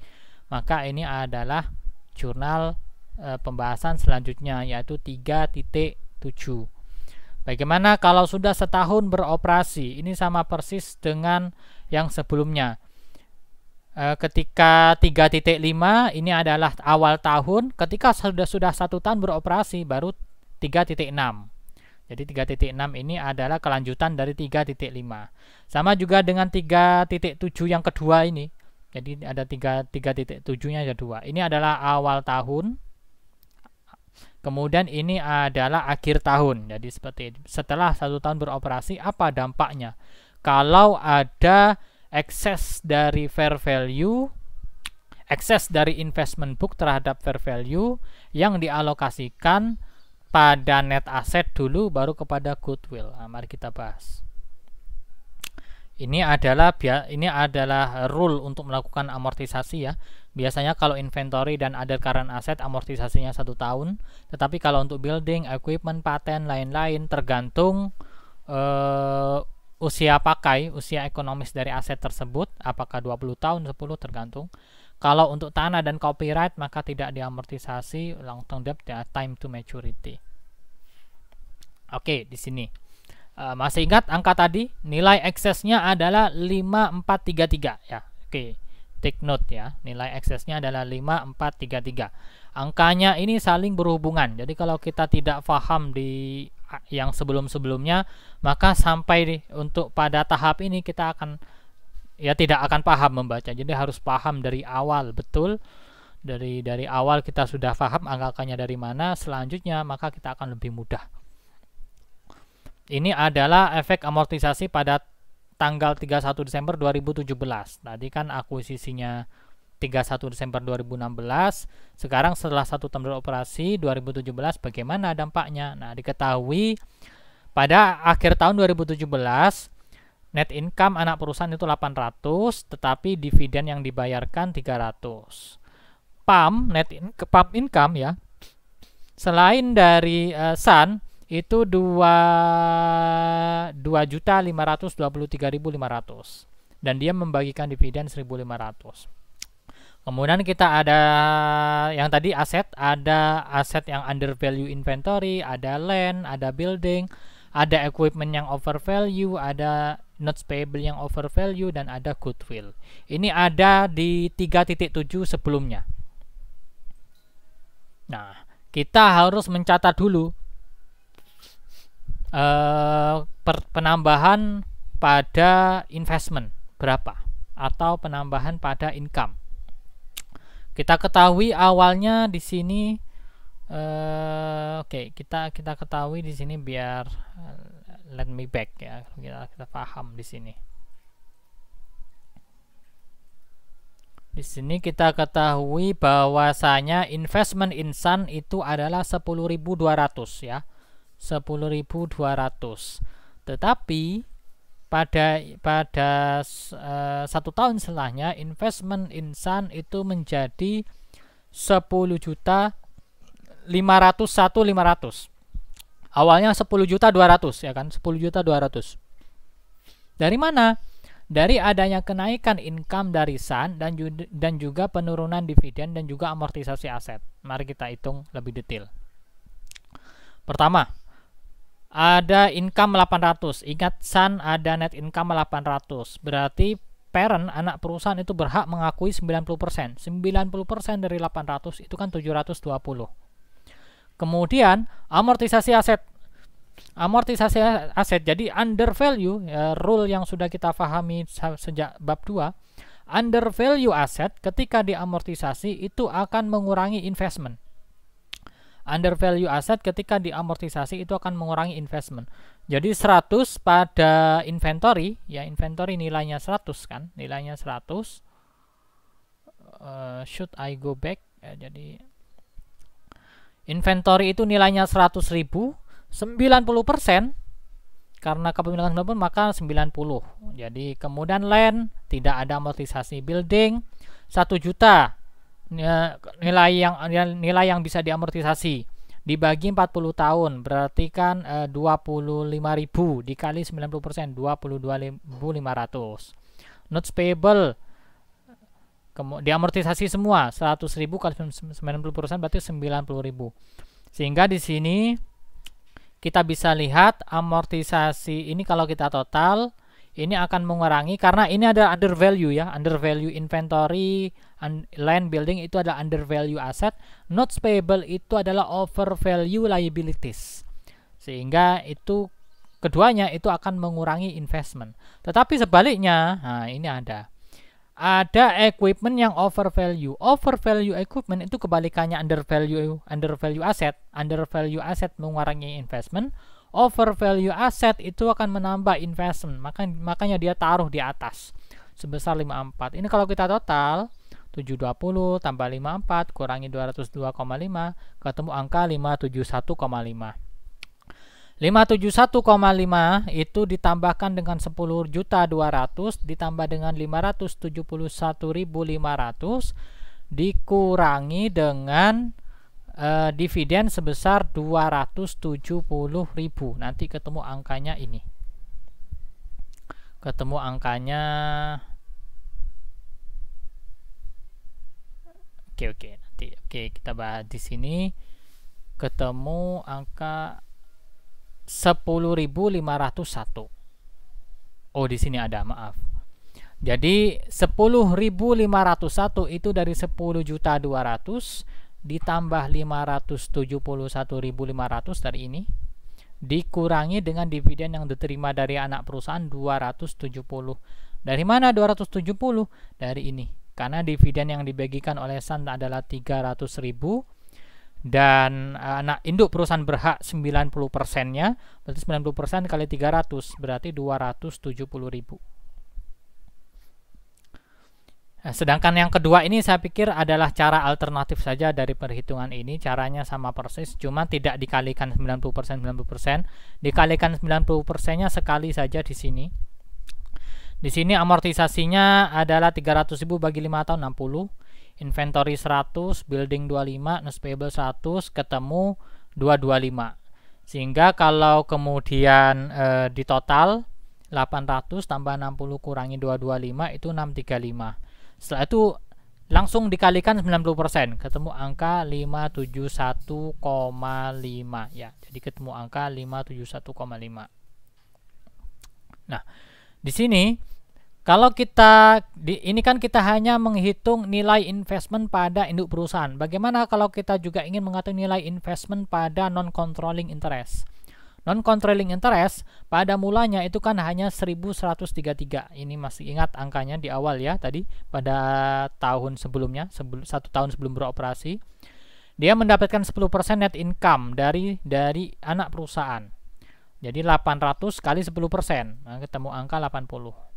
S1: Maka ini adalah jurnal e, pembahasan selanjutnya yaitu 3.7. Bagaimana kalau sudah setahun beroperasi? Ini sama persis dengan yang sebelumnya. E, ketika 3.5 ini adalah awal tahun, ketika sudah sudah satu tahun beroperasi baru 3.6. Jadi 3.6 ini adalah kelanjutan dari 3.5. Sama juga dengan 3.7 yang kedua ini. Jadi ada 3 3.7-nya ada dua. Ini adalah awal tahun Kemudian ini adalah akhir tahun. Jadi seperti setelah satu tahun beroperasi, apa dampaknya? Kalau ada excess dari fair value, excess dari investment book terhadap fair value yang dialokasikan pada net asset dulu, baru kepada goodwill. Nah, mari kita bahas. Ini adalah ini adalah rule untuk melakukan amortisasi ya. Biasanya kalau inventory dan other current asset amortisasinya satu tahun, tetapi kalau untuk building, equipment, patent, lain-lain tergantung uh, usia pakai, usia ekonomis dari aset tersebut, apakah 20 tahun, 10 tergantung. Kalau untuk tanah dan copyright maka tidak diamortisasi langsung term debt ya time to maturity. Oke, di sini. Uh, masih ingat angka tadi? Nilai eksesnya adalah 5433 ya. Oke take note ya. Nilai eksesnya adalah 5433. Angkanya ini saling berhubungan. Jadi kalau kita tidak paham di yang sebelum-sebelumnya, maka sampai di, untuk pada tahap ini kita akan ya tidak akan paham membaca. Jadi harus paham dari awal betul dari dari awal kita sudah paham angkanya dari mana, selanjutnya maka kita akan lebih mudah. Ini adalah efek amortisasi pada tanggal 31 Desember 2017. Tadi kan akuisisinya 31 Desember 2016. Sekarang setelah satu tahun beroperasi 2017 bagaimana dampaknya? Nah, diketahui pada akhir tahun 2017 net income anak perusahaan itu 800 tetapi dividen yang dibayarkan 300. PAM net in, PAM income ya. Selain dari uh, eh, Sun itu dua dua juta lima ratus dua puluh tiga lima ratus dan dia membagikan dividen seribu lima ratus Kemudian kita ada yang tadi aset, ada aset yang under value inventory, ada land, ada building, ada equipment yang over value, ada notes payable yang over value dan ada goodwill. Ini ada di 3.7 sebelumnya. Nah, kita harus mencatat dulu Eh, per, penambahan pada investment berapa atau penambahan pada income. Kita ketahui awalnya di sini uh, oke, okay, kita kita ketahui di sini biar uh, let me back ya. Kita kita paham di sini. Di sini kita ketahui bahwasanya investment insan itu adalah 10.200 ya. 10.200. Tetapi pada pada uh, satu tahun setelahnya investment insan itu menjadi 10 juta 501 500 awalnya 10 juta 200 ya kan 10 juta 200 dari mana dari adanya kenaikan income dari Sun dan dan juga penurunan dividen dan juga amortisasi aset mari kita hitung lebih detail pertama ada income 800. Ingat Sun ada net income 800. Berarti parent anak perusahaan itu berhak mengakui 90%. 90% dari 800 itu kan 720. Kemudian amortisasi aset. Amortisasi aset jadi under value ya, rule yang sudah kita pahami sejak bab 2. Under value aset ketika diamortisasi itu akan mengurangi investment. Under value aset ketika diamortisasi itu akan mengurangi investment. Jadi 100 pada inventory, ya inventory nilainya 100 kan, nilainya 100. Uh, eh, should I go back? Ya, jadi inventory itu nilainya 100.000, 90% karena kepemilikan 90 maka 90. Jadi kemudian land, tidak ada amortisasi building 1 juta nilai yang nilai yang bisa diamortisasi dibagi 40 tahun berarti kan eh, lima 25.000 dikali 90% 22.500 notes payable diamortisasi semua 100.000 kali 90% berarti 90.000 sehingga di sini kita bisa lihat amortisasi ini kalau kita total ini akan mengurangi karena ini ada under value ya under value inventory land building itu adalah undervalue asset, notes payable itu adalah overvalue liabilities. Sehingga itu keduanya itu akan mengurangi investment. Tetapi sebaliknya, nah ini ada. Ada equipment yang overvalue. Overvalue equipment itu kebalikannya undervalue undervalue asset. Undervalue asset mengurangi investment. Overvalue asset itu akan menambah investment. makanya dia taruh di atas sebesar 54. Ini kalau kita total 720 tambah 54 kurangi 202,5 ketemu angka 571,5. 571,5 itu ditambahkan dengan 10 juta 200 ditambah dengan 571.500 dikurangi dengan eh, dividen sebesar 270.000. Nanti ketemu angkanya ini. Ketemu angkanya Oke oke nanti oke kita bahas di sini ketemu angka 10.501. Oh di sini ada maaf. Jadi 10.501 itu dari 10 juta 200 ditambah 571.500 dari ini dikurangi dengan dividen yang diterima dari anak perusahaan 270. Dari mana 270? Dari ini karena dividen yang dibagikan oleh Sun adalah 300 ribu dan eh, anak induk perusahaan berhak 90 persennya berarti 90 persen kali 300 berarti 270 ribu eh, sedangkan yang kedua ini saya pikir adalah cara alternatif saja dari perhitungan ini caranya sama persis cuma tidak dikalikan 90 90 dikalikan 90 persennya sekali saja di sini di sini amortisasinya adalah 300.000 bagi 5 tahun 60, inventory 100, building 25, notes payable 100, ketemu 225. Sehingga kalau kemudian e, di total 800 tambah 60 kurangi 225 itu 635. Setelah itu langsung dikalikan 90%, ketemu angka 571,5 ya. Jadi ketemu angka 571,5. Nah, di sini kalau kita di, ini kan kita hanya menghitung nilai investment pada induk perusahaan. Bagaimana kalau kita juga ingin mengatur nilai investment pada non controlling interest? Non controlling interest pada mulanya itu kan hanya 1133. Ini masih ingat angkanya di awal ya tadi pada tahun sebelumnya, sebelum, satu tahun sebelum beroperasi. Dia mendapatkan 10% net income dari dari anak perusahaan. Jadi 800 kali 10%, nah, ketemu angka 80.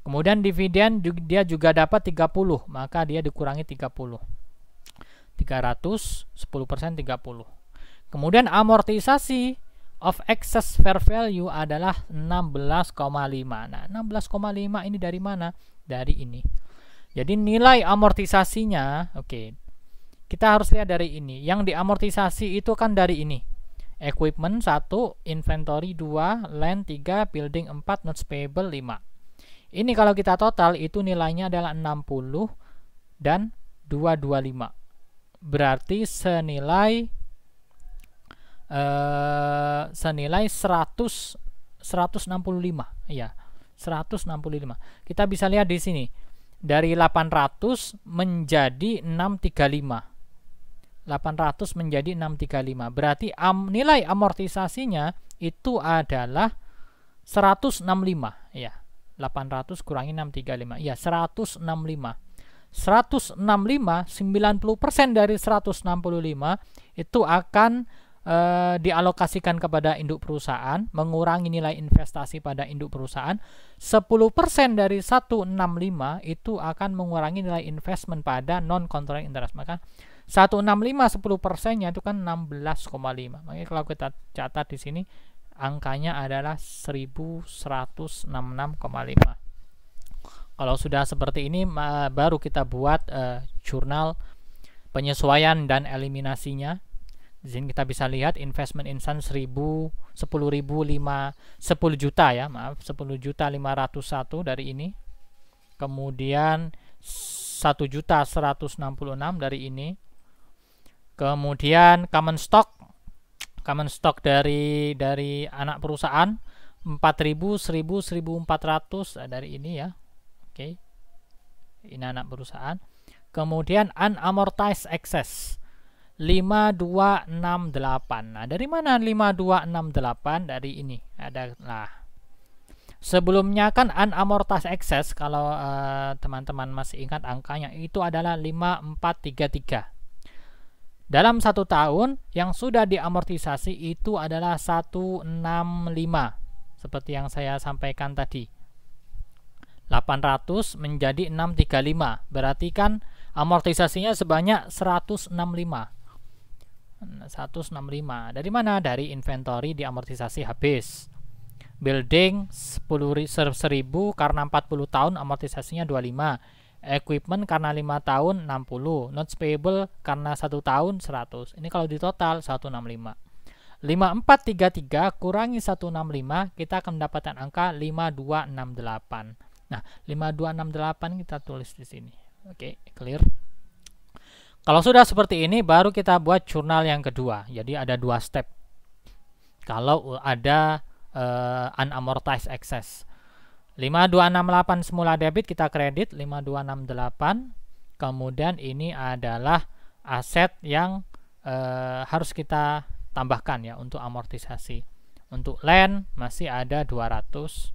S1: Kemudian dividen dia juga dapat 30, maka dia dikurangi 30. 300, 10% 30. Kemudian amortisasi of excess fair value adalah 16,5. Nah, 16,5 ini dari mana? Dari ini. Jadi nilai amortisasinya, oke. Okay, kita harus lihat dari ini. Yang diamortisasi itu kan dari ini. Equipment 1, inventory 2, land 3, building 4, notes payable 5. Ini kalau kita total itu nilainya adalah 60 dan 225. Berarti senilai eh, senilai 100 165 ya. 165. Kita bisa lihat di sini. Dari 800 menjadi 635. 800 menjadi 635. Berarti am, nilai amortisasinya itu adalah 165 ya. 800 kurangi 635. Ya, 165. 165, 90% dari 165 itu akan e, dialokasikan kepada induk perusahaan, mengurangi nilai investasi pada induk perusahaan. 10% dari 165 itu akan mengurangi nilai investment pada non controlling interest. Maka 165 10 persennya itu kan 16,5. Makanya kalau kita catat di sini angkanya adalah 1166,5 kalau sudah seperti ini baru kita buat uh, jurnal penyesuaian dan eliminasinya di kita bisa lihat investment insan 1000 10.005 10 juta ya maaf 10 juta 501 dari ini kemudian 1 juta 166 dari ini kemudian common stock common stock dari dari anak perusahaan 4000 1000 1400 dari ini ya oke okay. ini anak perusahaan kemudian unamortized excess 5268 nah dari mana 5268 dari ini ada lah sebelumnya kan unamortized excess kalau eh, teman-teman uh, masih ingat angkanya itu adalah 5433 dalam satu tahun yang sudah diamortisasi itu adalah 165 seperti yang saya sampaikan tadi. 800 menjadi 635 berarti kan amortisasinya sebanyak 165. 165. Dari mana? Dari inventory diamortisasi habis. Building 10.000 karena 40 tahun amortisasinya 25 equipment karena 5 tahun 60, notes payable karena 1 tahun 100. Ini kalau di total 165. 5433 kurangi 165 kita akan mendapatkan angka 5268. Nah, 5268 kita tulis di sini. Oke, okay, clear. Kalau sudah seperti ini baru kita buat jurnal yang kedua. Jadi ada dua step. Kalau ada uh, unamortized excess 5268 semula debit kita kredit 5268 kemudian ini adalah aset yang e, harus kita tambahkan ya untuk amortisasi untuk land masih ada 200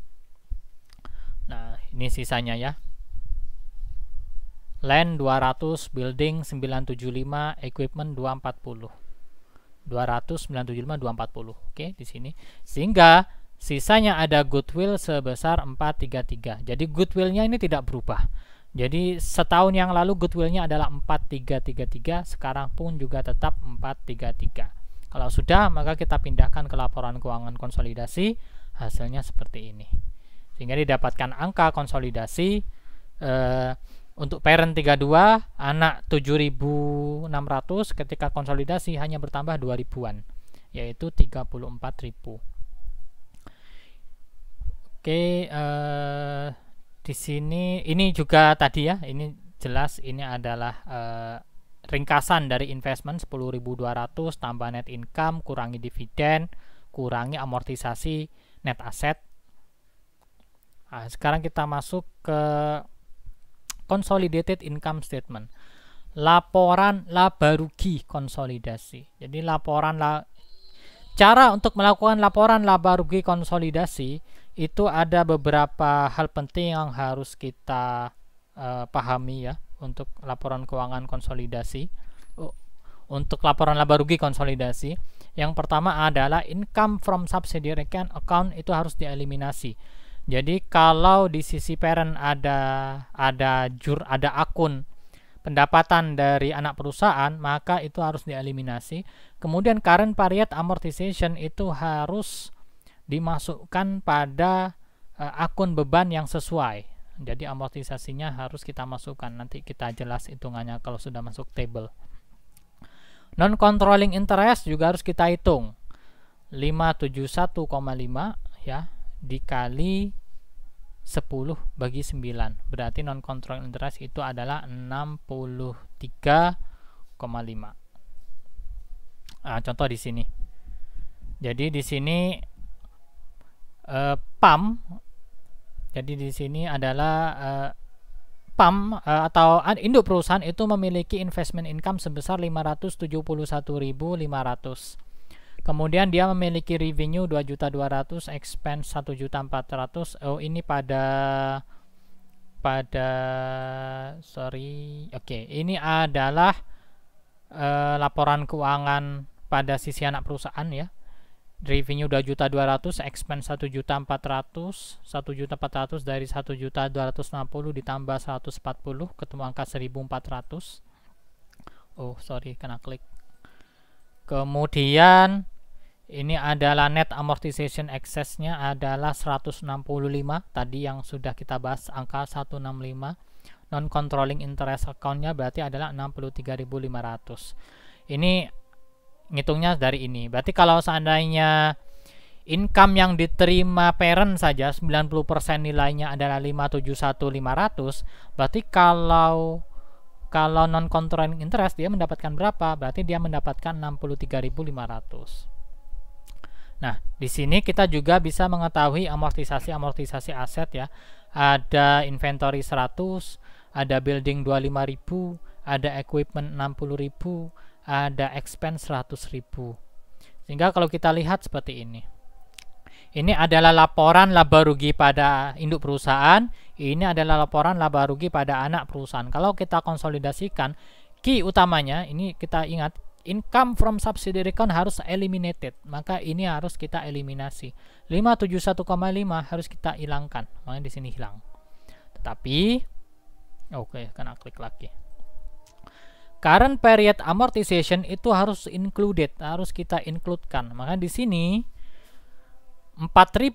S1: nah ini sisanya ya land 200 building 975 equipment 240 200 975 240 oke di sini sehingga Sisanya ada goodwill sebesar 433. Jadi goodwillnya ini tidak berubah. Jadi setahun yang lalu goodwillnya adalah 4333, sekarang pun juga tetap 433. Kalau sudah, maka kita pindahkan ke laporan keuangan konsolidasi, hasilnya seperti ini. Sehingga didapatkan angka konsolidasi eh, untuk parent 32, anak 7600 ketika konsolidasi hanya bertambah 2000-an, yaitu 34000. Oke, uh, di sini ini juga tadi ya, ini jelas ini adalah uh, ringkasan dari investment 10.200 tambah net income kurangi dividen, kurangi amortisasi net aset. Nah, sekarang kita masuk ke consolidated income statement. Laporan laba rugi konsolidasi. Jadi laporan la cara untuk melakukan laporan laba rugi konsolidasi itu ada beberapa hal penting yang harus kita uh, pahami ya untuk laporan keuangan konsolidasi untuk laporan laba rugi konsolidasi yang pertama adalah income from subsidiary account itu harus dieliminasi jadi kalau di sisi parent ada ada jur ada akun pendapatan dari anak perusahaan, maka itu harus dieliminasi. Kemudian current period amortization itu harus dimasukkan pada uh, akun beban yang sesuai. Jadi amortisasinya harus kita masukkan. Nanti kita jelas hitungannya kalau sudah masuk table. Non controlling interest juga harus kita hitung. 571,5 ya dikali 10 bagi 9. Berarti non controlling interest itu adalah 63,5. Nah, contoh di sini. Jadi di sini Eh, PAM. Jadi di sini adalah uh, PAM uh, atau induk perusahaan itu memiliki investment income sebesar 571.500. Kemudian dia memiliki revenue 2.200, expense 1.400. Oh, ini pada pada sorry. Oke, okay, ini adalah uh, laporan keuangan pada sisi anak perusahaan ya revenue 2 juta 200 expense 1 juta 400 1 juta 400 dari 1 juta 260 ditambah 140 ketemu angka 1400 oh sorry kena klik kemudian ini adalah net amortization excessnya adalah 165 tadi yang sudah kita bahas angka 165 non controlling interest account-nya berarti adalah 63.500 ini ngitungnya dari ini. Berarti kalau seandainya income yang diterima parent saja 90% nilainya adalah 571.500, berarti kalau kalau non controlling interest dia mendapatkan berapa? Berarti dia mendapatkan 63.500. Nah, di sini kita juga bisa mengetahui amortisasi-amortisasi aset ya. Ada inventory 100, ada building 25.000, ada equipment 60.000 ada expense 100 ribu. sehingga kalau kita lihat seperti ini ini adalah laporan laba rugi pada induk perusahaan, ini adalah laporan laba rugi pada anak perusahaan. Kalau kita konsolidasikan, key utamanya ini kita ingat income from subsidiary account harus eliminated, maka ini harus kita eliminasi. 571,5 harus kita hilangkan, makanya di sini hilang. Tetapi oke, okay, kena klik lagi current period amortization itu harus included, harus kita includekan. Maka di sini 4000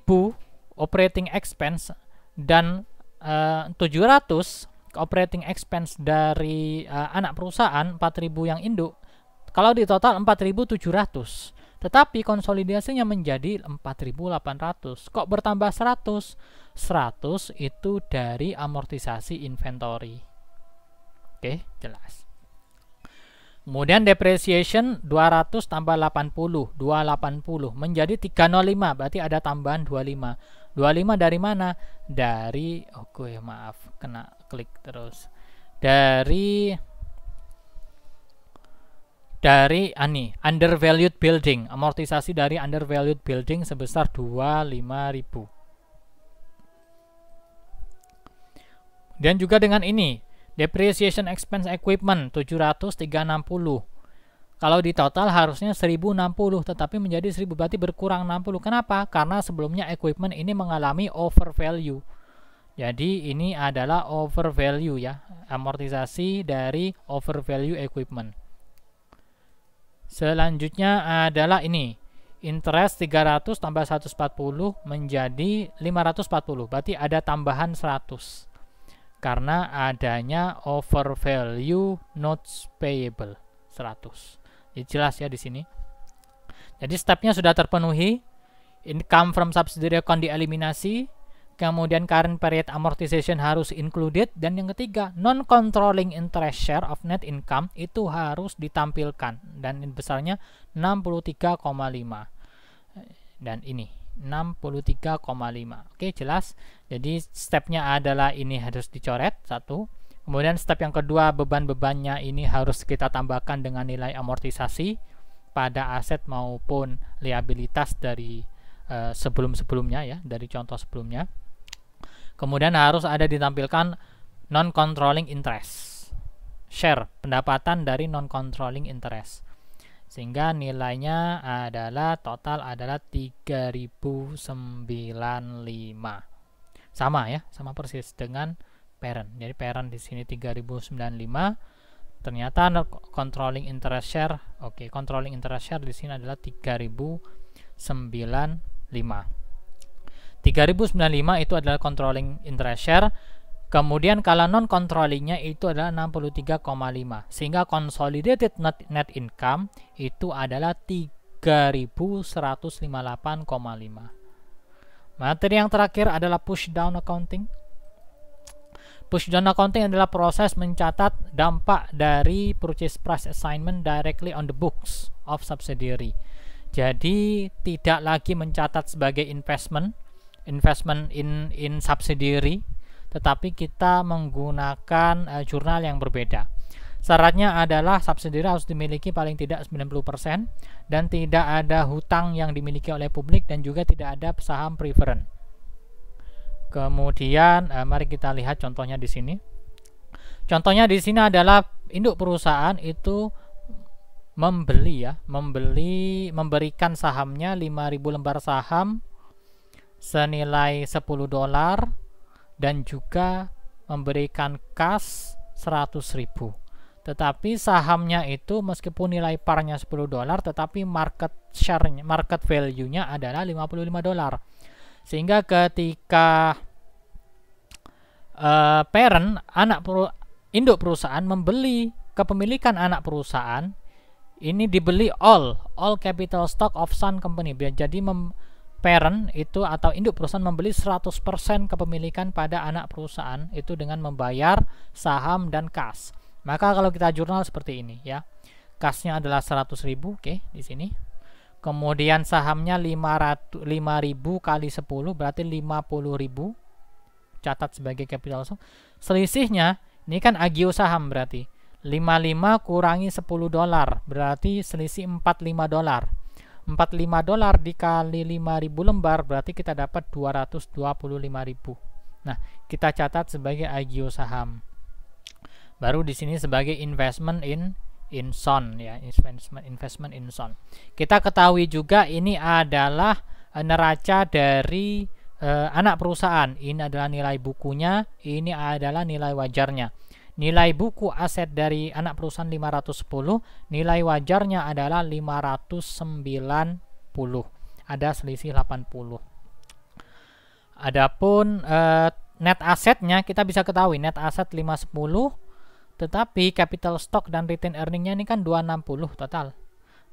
S1: operating expense dan eh, uh, 700 operating expense dari uh, anak perusahaan 4000 yang induk kalau di total 4700 tetapi konsolidasinya menjadi 4800 kok bertambah 100 100 itu dari amortisasi inventory oke jelas Kemudian depreciation 200 tambah 80, 280 menjadi 305, berarti ada tambahan 25. 25 dari mana? Dari oke okay, maaf, kena klik terus. Dari dari ani ah undervalued building, amortisasi dari undervalued building sebesar 25.000. Dan juga dengan ini, Depreciation expense equipment 7360 Kalau di total harusnya 1060 tetapi menjadi 1000 berarti berkurang 60. Kenapa? Karena sebelumnya equipment ini mengalami over value Jadi ini adalah over value ya, amortisasi dari over value equipment. Selanjutnya adalah ini. Interest 300 tambah 140 menjadi 540. Berarti ada tambahan 100 karena adanya over value notes payable 100. Jadi jelas ya di sini. Jadi stepnya sudah terpenuhi. Income from subsidiary account dieliminasi. Kemudian current period amortization harus included dan yang ketiga non controlling interest share of net income itu harus ditampilkan dan besarnya 63,5 dan ini 63,5 oke jelas jadi stepnya adalah ini harus dicoret satu kemudian step yang kedua beban-bebannya ini harus kita tambahkan dengan nilai amortisasi pada aset maupun liabilitas dari uh, sebelum-sebelumnya ya dari contoh sebelumnya kemudian harus ada ditampilkan non-controlling interest share pendapatan dari non-controlling interest sehingga nilainya adalah total adalah 3095 sama ya sama persis dengan parent jadi parent di sini 3095 ternyata controlling interest share oke okay, controlling interest share di sini adalah 3095 3095 itu adalah controlling interest share Kemudian kalau non controllingnya itu adalah 63,5 sehingga consolidated net, net income itu adalah 3158,5. Materi yang terakhir adalah push down accounting. Push down accounting adalah proses mencatat dampak dari purchase price assignment directly on the books of subsidiary. Jadi tidak lagi mencatat sebagai investment, investment in in subsidiary tetapi kita menggunakan uh, jurnal yang berbeda. Syaratnya adalah subsidi harus dimiliki paling tidak 90% dan tidak ada hutang yang dimiliki oleh publik dan juga tidak ada saham preferen. Kemudian uh, mari kita lihat contohnya di sini. Contohnya di sini adalah induk perusahaan itu membeli ya, membeli memberikan sahamnya 5000 lembar saham senilai 10 dolar dan juga memberikan kas 100.000. Tetapi sahamnya itu meskipun nilai parnya 10 dolar tetapi market share market value-nya adalah 55 dolar. Sehingga ketika uh, parent anak peru induk perusahaan membeli kepemilikan anak perusahaan ini dibeli all all capital stock of Sun Company. Jadi mem, parent itu atau induk perusahaan membeli 100% kepemilikan pada anak perusahaan itu dengan membayar saham dan kas. Maka kalau kita jurnal seperti ini ya. Kasnya adalah 100.000, oke, okay, di sini. Kemudian sahamnya 500 5000 kali 10 berarti 50.000. Catat sebagai capital langsung. Selisihnya ini kan agio saham berarti. 55 kurangi 10 dolar berarti selisih 45 dolar 45 dolar dikali 5000 lembar berarti kita dapat 225.000. Nah, kita catat sebagai IGO saham. Baru di sini sebagai investment in in son ya, investment investment in son. Kita ketahui juga ini adalah neraca dari uh, anak perusahaan. Ini adalah nilai bukunya, ini adalah nilai wajarnya. Nilai buku aset dari anak perusahaan 510, nilai wajarnya adalah 590. Ada selisih 80. Adapun eh, net asetnya kita bisa ketahui net aset 510 tetapi capital stock dan retained earningnya ini kan 260 total.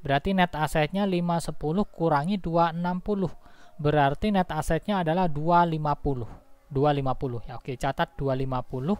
S1: Berarti net asetnya 510 kurangi 260. Berarti net asetnya adalah 250. 250 ya oke catat 250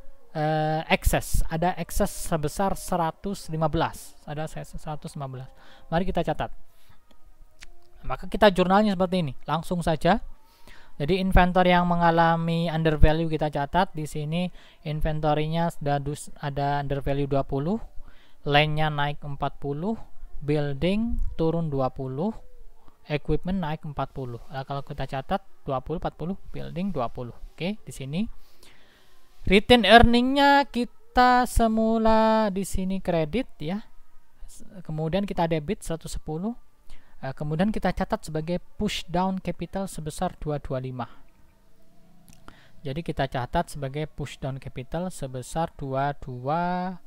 S1: uh, excess ada excess sebesar 115 ada 115 mari kita catat maka kita jurnalnya seperti ini langsung saja jadi inventory yang mengalami undervalue kita catat di sini inventory-nya ada undervalue 20, lane-nya naik 40, building turun 20, equipment naik 40. Nah, kalau kita catat 20 40, building 20. Oke, di sini Retain earningnya kita semula di sini kredit ya. Kemudian kita debit 110. Eh, kemudian kita catat sebagai push down capital sebesar 225. Jadi kita catat sebagai push down capital sebesar 225.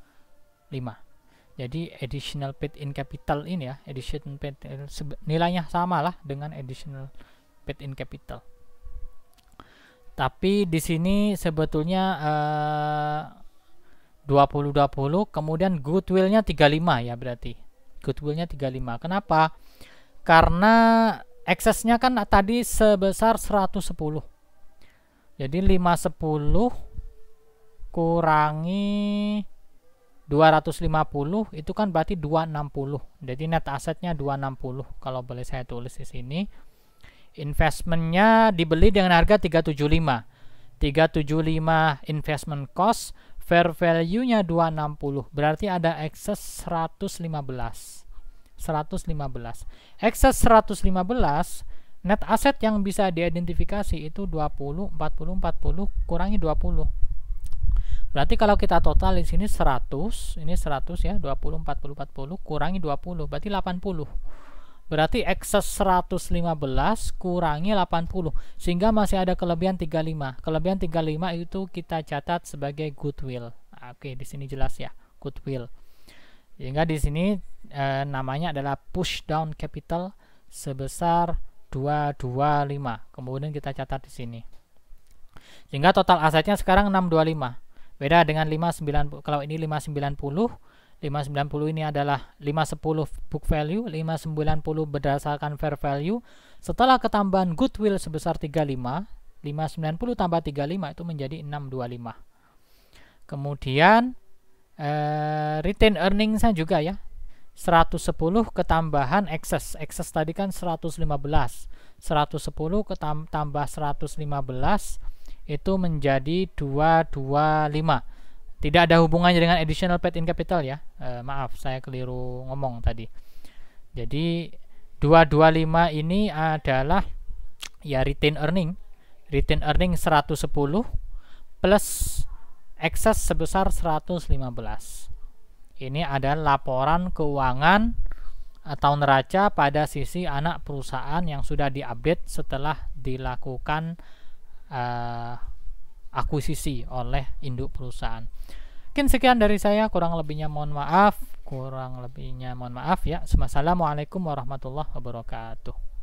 S1: Jadi additional paid in capital ini ya, additional paid nilainya sama lah dengan additional paid in capital tapi di sini sebetulnya eh, dua puluh, kemudian goodwillnya tiga lima, ya berarti goodwillnya tiga lima. kenapa karena eksesnya kan tadi sebesar seratus sepuluh. jadi lima sepuluh kurangi dua ratus lima puluh itu kan berarti dua enam puluh. Jadi net asetnya puluh. kalau boleh saya tulis di sini. Investmentnya dibeli dengan harga 375. 375 investment cost, fair value-nya 260. Berarti ada excess 115. 115. Excess 115 net aset yang bisa diidentifikasi itu 20, 40, 40 kurangi 20. Berarti kalau kita total di sini 100, ini 100 ya, 20 40 40 kurangi 20, berarti 80. Berarti excess 115 kurangi 80 sehingga masih ada kelebihan 35. Kelebihan 35 itu kita catat sebagai goodwill. Ah, oke, di sini jelas ya, goodwill. Sehingga di sini e, namanya adalah push down capital sebesar 225. Kemudian kita catat di sini. Sehingga total asetnya sekarang 625. Beda dengan 590 kalau ini 590 590 ini adalah 510 book value, 590 berdasarkan fair value. Setelah ketambahan goodwill sebesar 35, 590 tambah 35 itu menjadi 625. Kemudian eh, retain earnings saya juga ya. 110 ketambahan excess. Excess tadi kan 115. 110 ketambah 115 itu menjadi 225. Tidak ada hubungannya dengan additional paid in capital ya. E, maaf, saya keliru ngomong tadi. Jadi 225 ini adalah ya retained earning. retained earning 110 plus excess sebesar 115. Ini ada laporan keuangan atau neraca pada sisi anak perusahaan yang sudah diupdate setelah dilakukan uh, akuisisi oleh induk perusahaan. Mungkin sekian dari saya, kurang lebihnya mohon maaf. Kurang lebihnya mohon maaf ya. Assalamualaikum warahmatullahi wabarakatuh.